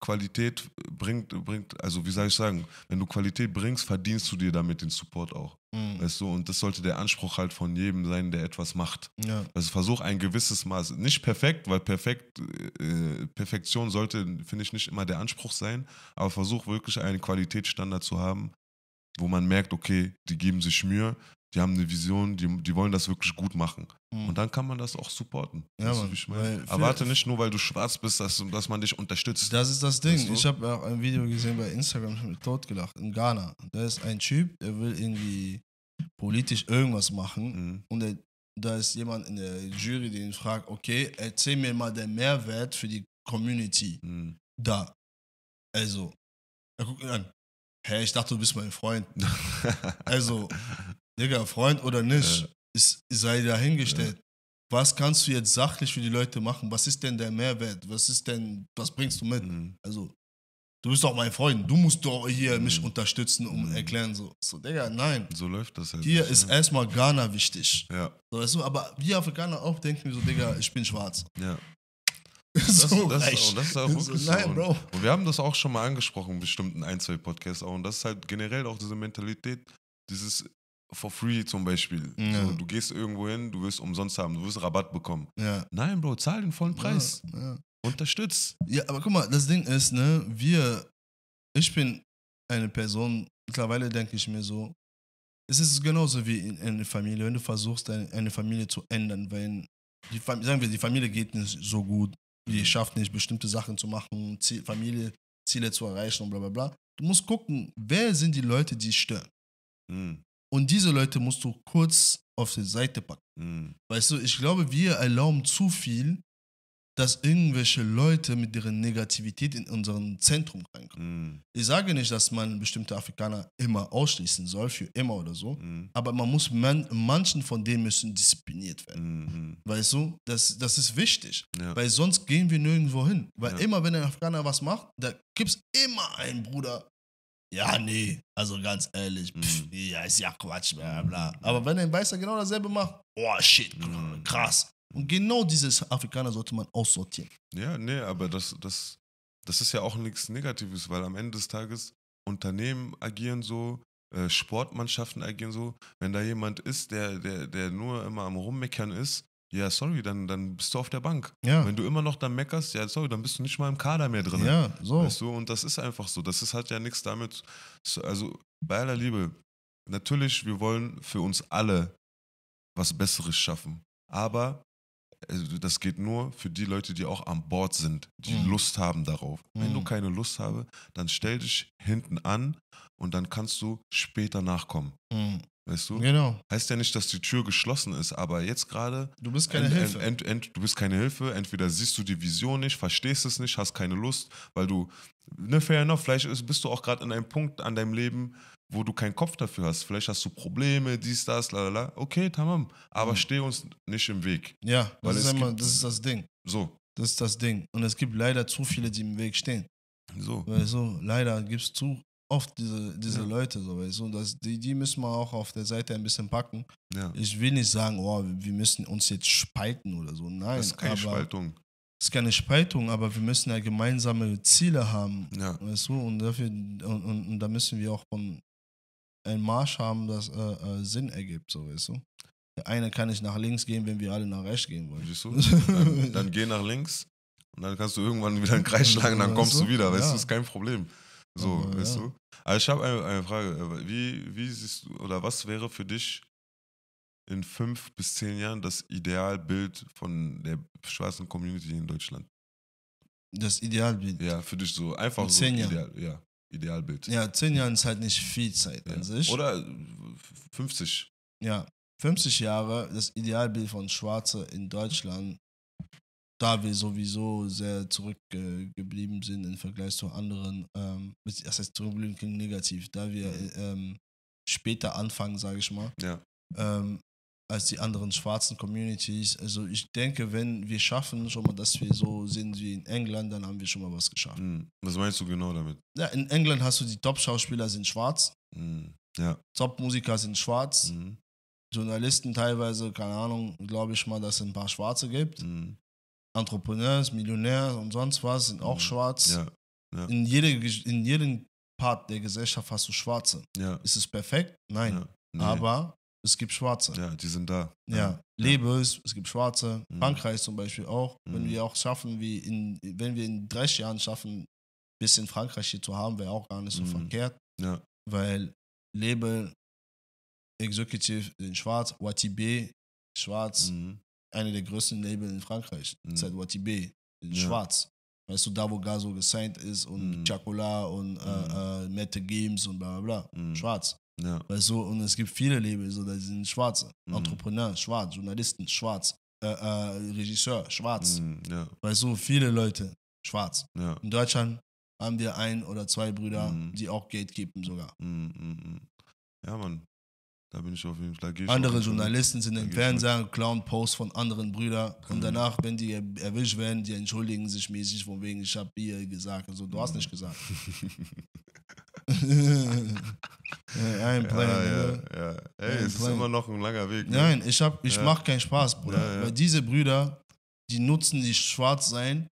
Qualität bringt, bringt, also wie soll ich sagen, wenn du Qualität bringst, verdienst du dir damit den Support auch. Mhm. Weißt du, und das sollte der Anspruch halt von jedem sein, der etwas macht. Ja. Also versuch ein gewisses Maß, nicht perfekt, weil perfekt, äh, Perfektion sollte, finde ich, nicht immer der Anspruch sein, aber versuch wirklich einen Qualitätsstandard zu haben, wo man merkt, okay, die geben sich Mühe, die haben eine Vision, die, die wollen das wirklich gut machen. Mhm. Und dann kann man das auch supporten. Ja, Mann, ich mein? Erwarte nicht nur, weil du schwarz bist, dass, dass man dich unterstützt. Das ist das Ding. Weißt du? Ich habe auch ein Video gesehen bei Instagram, ich habe mich totgelacht. In Ghana. Da ist ein Typ, der will irgendwie politisch irgendwas machen. Mhm. Und der, da ist jemand in der Jury, der ihn fragt, okay, erzähl mir mal den Mehrwert für die Community. Mhm. Da. Also, er guckt ihn an. Hä, hey, ich dachte, du bist mein Freund. also, Digga, Freund oder nicht, ja. ist, sei dahingestellt. Ja. Was kannst du jetzt sachlich für die Leute machen? Was ist denn der Mehrwert? Was ist denn, was bringst du mit? Mhm. Also, du bist doch mein Freund, du musst doch hier mhm. mich unterstützen und mhm. erklären. So. so, Digga, nein. So läuft das halt. Hier nicht, ist ja. erstmal Ghana wichtig. Ja. So, weißt du, aber wir Afrikaner auch denken so, Digga, ich bin schwarz. Ja. so das, ist auch, wirklich so. Und wir haben das auch schon mal angesprochen, bestimmt in ein, zwei Podcasts auch. Und das ist halt generell auch diese Mentalität, dieses for free zum Beispiel. Ja. So, du gehst irgendwo hin, du wirst umsonst haben, du wirst Rabatt bekommen. Ja. Nein, Bro, zahl den vollen Preis. Ja, Unterstütz. Ja, aber guck mal, das Ding ist, ne, wir, ich bin eine Person, mittlerweile denke ich mir so, es ist genauso wie in einer Familie, wenn du versuchst, eine Familie zu ändern, wenn, die sagen wir, die Familie geht nicht so gut, die mhm. schafft nicht, bestimmte Sachen zu machen, Ziel, Familie, Ziele zu erreichen und bla bla bla. Du musst gucken, wer sind die Leute, die stören. Mhm. Und diese Leute musst du kurz auf die Seite packen. Mhm. Weißt du, ich glaube, wir erlauben zu viel, dass irgendwelche Leute mit deren Negativität in unseren Zentrum reinkommen. Mm. Ich sage nicht, dass man bestimmte Afrikaner immer ausschließen soll, für immer oder so, mm. aber man muss, man, manchen von denen müssen diszipliniert werden. Mm. Weißt du, das, das ist wichtig, ja. weil sonst gehen wir nirgendwo hin. Weil ja. immer, wenn ein Afrikaner was macht, da gibt es immer einen Bruder, ja, nee, also ganz ehrlich, pff, mhm. ja, ist ja Quatsch, bla bla. Aber wenn ein Weißer genau dasselbe macht, oh shit, mhm. krass. Und genau dieses Afrikaner sollte man aussortieren. Ja, nee, aber das, das, das ist ja auch nichts Negatives, weil am Ende des Tages Unternehmen agieren so, äh, Sportmannschaften agieren so. Wenn da jemand ist, der, der, der nur immer am Rummeckern ist, ja, sorry, dann, dann bist du auf der Bank. Ja. Wenn du immer noch dann meckerst, ja, sorry, dann bist du nicht mal im Kader mehr drin. Ja, so. Weißt du, und das ist einfach so. Das ist halt ja nichts damit. Also, bei aller Liebe, natürlich, wir wollen für uns alle was Besseres schaffen. Aber also das geht nur für die Leute, die auch an Bord sind, die mhm. Lust haben darauf. Wenn du mhm. keine Lust habe, dann stell dich hinten an und dann kannst du später nachkommen. Mhm. Weißt du? Genau. Heißt ja nicht, dass die Tür geschlossen ist, aber jetzt gerade. Du bist keine ent, Hilfe. Ent, ent, du bist keine Hilfe. Entweder siehst du die Vision nicht, verstehst es nicht, hast keine Lust, weil du. Ne, fair enough. Vielleicht ist, bist du auch gerade an einem Punkt an deinem Leben, wo du keinen Kopf dafür hast. Vielleicht hast du Probleme, dies, das, lalala. Okay, tamam. Aber mhm. steh uns nicht im Weg. Ja, das, ist, einmal, gibt, das ist das Ding. So. Das ist das Ding. Und es gibt leider zu viele, die im Weg stehen. So. Weil so, leider gibt es zu oft diese, diese ja. Leute, so, weißt du, das, die, die müssen wir auch auf der Seite ein bisschen packen. Ja. Ich will nicht sagen, oh, wir müssen uns jetzt spalten oder so. Nein, das ist keine aber, Spaltung. Das ist keine Spaltung, aber wir müssen ja gemeinsame Ziele haben. Ja. Weißt du, und dafür, und, und, und da müssen wir auch von einen Marsch haben, das äh, äh, Sinn ergibt, so weißt du. Der eine kann nicht nach links gehen, wenn wir alle nach rechts gehen wollen. Siehst du? Dann, dann geh nach links und dann kannst du irgendwann wieder einen Kreis schlagen, dann kommst weißt du? du wieder, weißt ja. du, ist kein Problem. So, oh, weißt ja. du? Also ich habe eine, eine, Frage. Äh, wie, wie siehst du, oder was wäre für dich in fünf bis zehn Jahren das Idealbild von der schwarzen Community in Deutschland? Das Idealbild? Ja, für dich so. Einfach in so. Zehn Jahre. ja, Idealbild. Ja, zehn Jahre ist halt nicht viel Zeit ja. an sich. Oder 50. Äh, ja, 50 Jahre, das Idealbild von Schwarze in Deutschland da wir sowieso sehr zurückgeblieben sind im Vergleich zu anderen, ähm, das heißt zurückgeblieben klingt negativ, da wir mhm. ähm, später anfangen, sage ich mal, ja. ähm, als die anderen schwarzen Communities. Also ich denke, wenn wir schaffen schon mal, dass wir so sind wie in England, dann haben wir schon mal was geschafft. Mhm. Was meinst du genau damit? Ja, in England hast du die Top-Schauspieler sind schwarz, mhm. ja. Top-Musiker sind schwarz, mhm. Journalisten teilweise, keine Ahnung, glaube ich mal, dass es ein paar Schwarze gibt. Mhm. Entrepreneurs, Millionärs und sonst was sind auch mhm. schwarz. Ja. Ja. In, jede, in jedem Part der Gesellschaft hast du Schwarze. Ja. Ist es perfekt? Nein. Nee. Aber es gibt Schwarze. Ja, die sind da. Ja, ja. lebe es, es gibt Schwarze. Mhm. Frankreich zum Beispiel auch. Mhm. Wenn wir auch schaffen, wie in, wenn wir in 30 Jahren schaffen, ein bisschen Frankreich hier zu haben, wäre auch gar nicht so mhm. verkehrt. Ja. Weil lebe Executive sind Schwarz, YTB schwarz, mhm eine der größten Labels in Frankreich, mhm. seit Watibé, ja. schwarz. Weißt du, da wo Gazo gesigned ist und mhm. Chocolat und äh, mhm. Äh, Mette Games und bla bla bla, mhm. schwarz. Ja. Weißt du, und es gibt viele Labels, so, da sind Schwarze, mhm. Entrepreneur, schwarz, Journalisten, schwarz, äh, äh Regisseur, schwarz. Mhm. Ja. Weißt du, viele Leute, schwarz. Ja. In Deutschland haben wir ein oder zwei Brüder, mhm. die auch Geld geben sogar. Mhm, ja, Mann. Da bin ich auf jeden Fall. Andere Journalisten sind im Fernsehen, klauen Posts von anderen Brüdern und danach, wenn die erwischt werden, die entschuldigen sich mäßig, von wegen, ich habe Bier gesagt. Also, du mhm. hast nicht gesagt. Ein Plan. Ja, ja, ja. Ey, es ist immer noch ein langer Weg. Ne? Nein, ich, hab, ich ja. mache keinen Spaß, Bruder. Ja, ja. Weil diese Brüder, die nutzen die sein,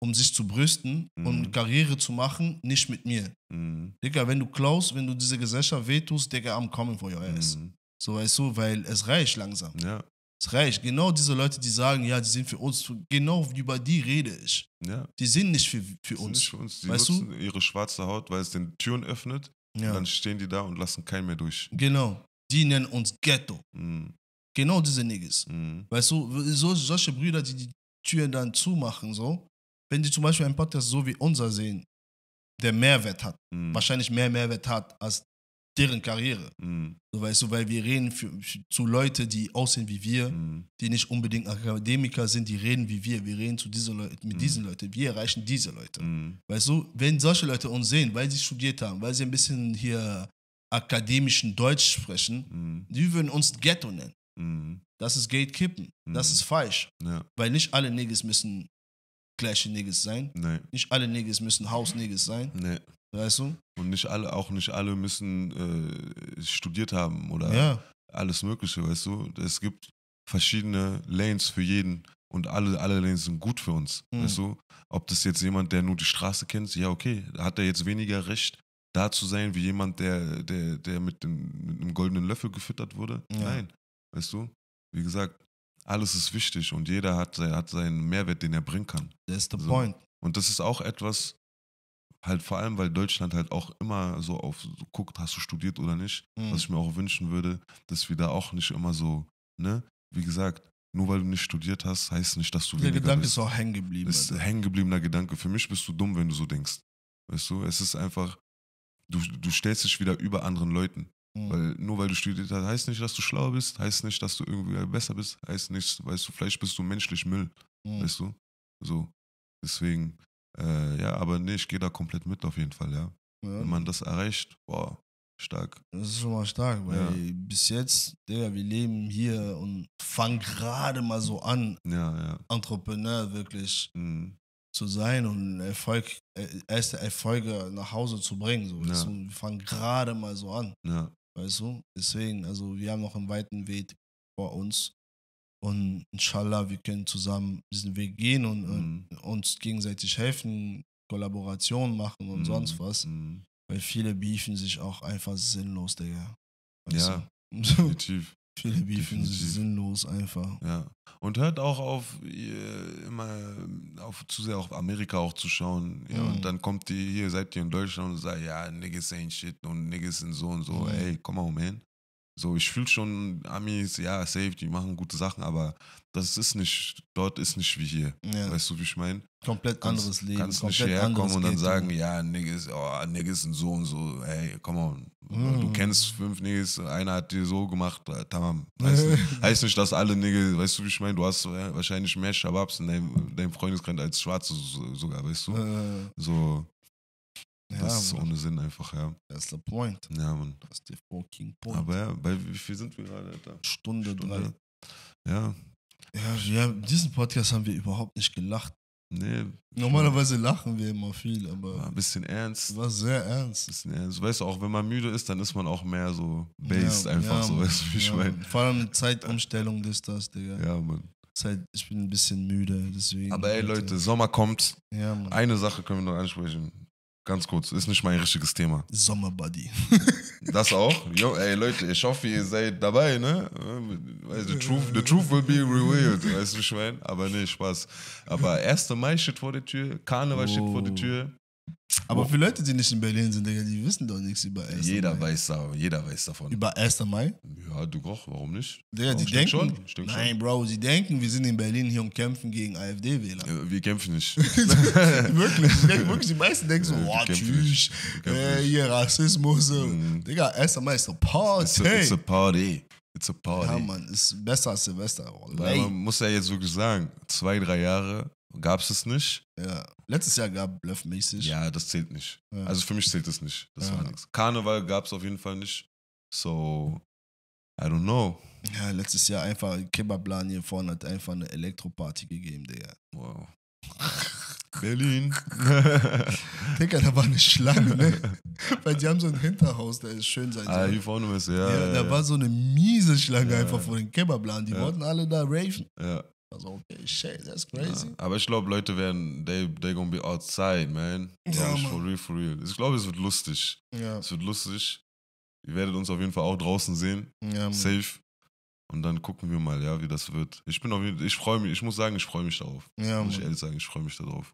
um sich zu brüsten mhm. und Karriere zu machen, nicht mit mir. Mhm. Digga, wenn du klaust, wenn du diese Gesellschaft wehtust, Digga, am kommen for your ass. Mhm. So weißt du, weil es reicht langsam. Ja. Es reicht. Genau diese Leute, die sagen, ja, die sind für uns, genau über die rede ich. Ja. Die sind nicht für, für die uns. Nicht für uns. Die weißt nutzen du? ihre schwarze Haut, weil es den Türen öffnet. Ja. Und dann stehen die da und lassen keinen mehr durch. Genau. Die nennen uns Ghetto. Mhm. Genau diese Niggas. Mhm. Weißt du, so, solche Brüder, die die Türen dann zumachen, so, wenn sie zum Beispiel einen Podcast so wie unser sehen, der Mehrwert hat, mhm. wahrscheinlich mehr Mehrwert hat als deren Karriere. Mhm. So, weißt du, weil wir reden für, zu Leuten, die aussehen wie wir, mhm. die nicht unbedingt Akademiker sind, die reden wie wir. Wir reden zu diese Leute, mit mhm. diesen Leuten. Wir erreichen diese Leute. Mhm. Weißt du, wenn solche Leute uns sehen, weil sie studiert haben, weil sie ein bisschen hier akademischen Deutsch sprechen, mhm. die würden uns Ghetto nennen. Mhm. Das ist Gatekeeping. Das ist falsch. Ja. Weil nicht alle Niggas müssen gleiche Niggas sein. Nee. Nicht alle Niggas müssen Haus-Niggas sein. Nee. Weißt du? Und nicht alle, auch nicht alle müssen äh, studiert haben oder ja. alles Mögliche, weißt du? Es gibt verschiedene Lanes für jeden und alle, alle Lanes sind gut für uns. Mhm. Weißt du? Ob das jetzt jemand, der nur die Straße kennt, ja, okay, hat er jetzt weniger Recht, da zu sein, wie jemand, der, der, der mit, dem, mit einem goldenen Löffel gefüttert wurde? Ja. Nein. Weißt du? Wie gesagt, alles ist wichtig und jeder hat, hat seinen Mehrwert, den er bringen kann. That's the also, point. Und das ist auch etwas, halt vor allem, weil Deutschland halt auch immer so auf so guckt, hast du studiert oder nicht, mhm. was ich mir auch wünschen würde, dass wir da auch nicht immer so, ne, wie gesagt, nur weil du nicht studiert hast, heißt nicht, dass du Der Gedanke bist. ist auch hängen geblieben. Ist ein hängen gebliebener Gedanke. Für mich bist du dumm, wenn du so denkst. Weißt du, es ist einfach, du, du stellst dich wieder über anderen Leuten. Mhm. Weil nur weil du studiert hast, heißt nicht, dass du schlauer bist, heißt nicht, dass du irgendwie besser bist, heißt nicht, weißt du, vielleicht bist du menschlich Müll, mhm. weißt du? So. Deswegen, äh, ja, aber nee, ich gehe da komplett mit auf jeden Fall, ja. ja. Wenn man das erreicht, boah, stark. Das ist schon mal stark, weil ja. bis jetzt, Digga, wir leben hier und fangen gerade mal so an, ja, ja. Entrepreneur wirklich mhm. zu sein und Erfolg, äh, erste Erfolge nach Hause zu bringen. So. Ja. Wir fangen gerade mal so an. Ja. Weißt du? Deswegen, also wir haben noch einen weiten Weg vor uns. Und inshallah, wir können zusammen diesen Weg gehen und, mhm. und uns gegenseitig helfen, Kollaborationen machen und mhm. sonst was. Mhm. Weil viele beefen sich auch einfach sinnlos, Digga. Weißt ja, definitiv. viele beefen definitiv. sich sinnlos einfach. Ja. Und hört auch auf, immer auf, zu sehr auf Amerika auch zu schauen. Ja, mm. Und mhm. dann kommt die hier, seid ihr in Deutschland und sagt, ja, Niggas ain't shit und Niggas sind so und so. Mm. Ey, komm mal man. So, ich fühle schon, Amis, ja, safe, die machen gute Sachen, aber das ist nicht, dort ist nicht wie hier. Ja. Weißt du, wie ich meine? Komplett kannst, anderes Leben. Kannst komplett nicht herkommen und dann Geld sagen, ja, Niggas, oh, Niggas sind so und so, hey, come on. Mhm. Du kennst fünf Niggas, einer hat dir so gemacht, äh, tamam. Heißt, nicht, heißt nicht, dass alle Niggas, weißt du, wie ich meine? Du hast äh, wahrscheinlich mehr Shababs in deinem, deinem Freundeskreis als Schwarze sogar, weißt du? Äh. So. Ja, das ist ohne Sinn einfach, ja. That's the point. Ja, Mann. That's the fucking point. Aber ja, bei wie viel sind wir gerade, Alter? Stunde, Stunde. drei. Ja. ja. Ja, diesen Podcast haben wir überhaupt nicht gelacht. Nee. Normalerweise lachen wir immer viel, aber. War ein bisschen ernst. War sehr ernst. Ein bisschen ernst. Weißt du, auch wenn man müde ist, dann ist man auch mehr so based ja, einfach ja, so, weißt du, wie ich meine. Vor allem Zeitumstellung ist das, Digga. Ja, Mann. Halt, ich bin ein bisschen müde, deswegen. Aber ey Leute, Sommer kommt. Ja, Mann. Eine Sache können wir noch ansprechen. Ganz kurz, ist nicht mein richtiges Thema. Sommerbody. das auch? Jo, ey Leute, ich hoffe, ihr seid dabei, ne? The truth, the truth will be revealed, weißt du, ich mein? Aber nee, Spaß. Aber 1. Mai steht vor der Tür, Karneval oh. steht vor der oh. Tür. Aber oh. für Leute, die nicht in Berlin sind, die wissen doch nichts über 1. Jeder Mai. Weiß, jeder weiß davon. Über 1. Mai? Ja, du auch, warum nicht? Digga, warum die denken. Schon? nein, schon. Bro, sie denken, wir sind in Berlin hier und kämpfen gegen AfD-Wähler. Ja, wir kämpfen nicht. wirklich, ich denke, wirklich, die meisten denken so, boah, ja, tschüss, äh, hier Rassismus. Mhm. Digga, 1. Mai ist eine Party. It's a, it's a party. It's a party. Ja, Mann, ist besser als Silvester. Weil man muss ja jetzt wirklich sagen, zwei, drei Jahre gab es es nicht. Ja. Letztes Jahr gab Bluff-mäßig. Ja, das zählt nicht. Ja. Also für mich zählt das nicht. Das ja. war nichts. Karneval gab es auf jeden Fall nicht. So, I don't know. Ja, letztes Jahr einfach Kebablan hier vorne hat einfach eine Elektroparty gegeben, Digga. Wow. Berlin. Digga, da war eine Schlange, ne? Weil die haben so ein Hinterhaus, der ist schön sein Ah, hier vorne ist, ja, ja, ja. Da war so eine miese Schlange ja. einfach vor den Kebabladen. Die wollten alle da raven. Ja so, okay, shit, that's crazy. Ja, aber ich glaube, Leute werden, they, they gonna be outside, man. Ja, man. For real, for real. Ich glaube, es wird lustig. Ja. Es wird lustig. Ihr werdet uns auf jeden Fall auch draußen sehen. Ja, Safe. Und dann gucken wir mal, ja, wie das wird. Ich bin auf jeden Fall, ich freue mich, ich muss sagen, ich freue mich darauf. Ja, muss ich ehrlich sagen, ich freue mich darauf.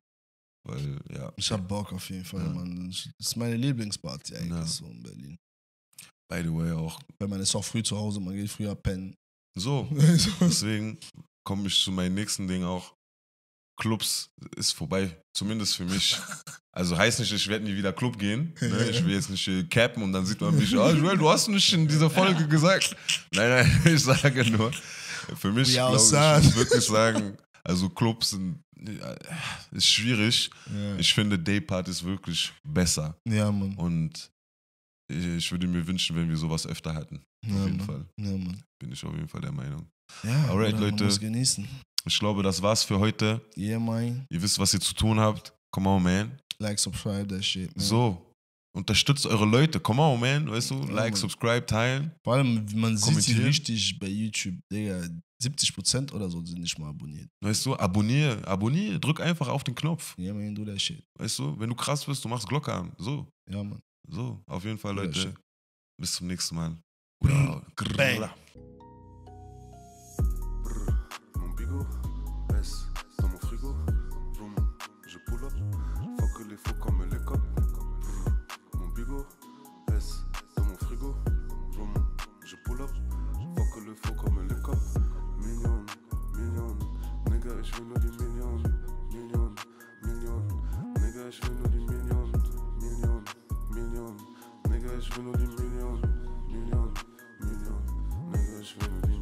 Weil, ja. Ich hab Bock auf jeden Fall, ja. Mann. Das ist meine Lieblingsparty eigentlich ja. so in Berlin. By the way auch. Weil man ist auch früh zu Hause, man geht früher pennen. So, deswegen komme ich zu meinem nächsten Ding auch. Clubs ist vorbei, zumindest für mich. Also heißt nicht, ich werde nie wieder Club gehen. Ne? Ich will jetzt nicht äh, cappen und dann sieht man mich, oh Joel, du hast nicht in dieser Folge gesagt. Nein, nein, ich sage nur, für mich, glaube ich, ich wirklich sagen, also Clubs sind, äh, ist schwierig. Ja. Ich finde Daypart ist wirklich besser. Ja, Mann. Und ich, würde mir wünschen, wenn wir sowas öfter hatten. Auf ja, jeden Mann. Fall. Ja, Mann. Bin ich auf jeden Fall der Meinung. Ja, Alright, Leute. Man muss genießen. Ich glaube, das war's für heute. Yeah, man. Ihr wisst, was ihr zu tun habt. Come on, man. Like, subscribe, that shit, man. So. Unterstützt eure Leute. Come on, man. Weißt du, like, man. subscribe, teilen. Vor allem, man sieht sie richtig bei YouTube, Digga. 70% oder so sind nicht mal abonniert. Weißt du, abonniere, abonniere, drück einfach auf den Knopf. Ja, yeah, man, do that Shit. Weißt du, wenn du krass bist, du machst Glocke an. So. Ja, man. So, auf jeden Fall, Leute. Bis zum nächsten Mal. Bang. Bang. в вынули миллион, миллион, миллион в вынули миллион, миллион, миллион Niggas вынули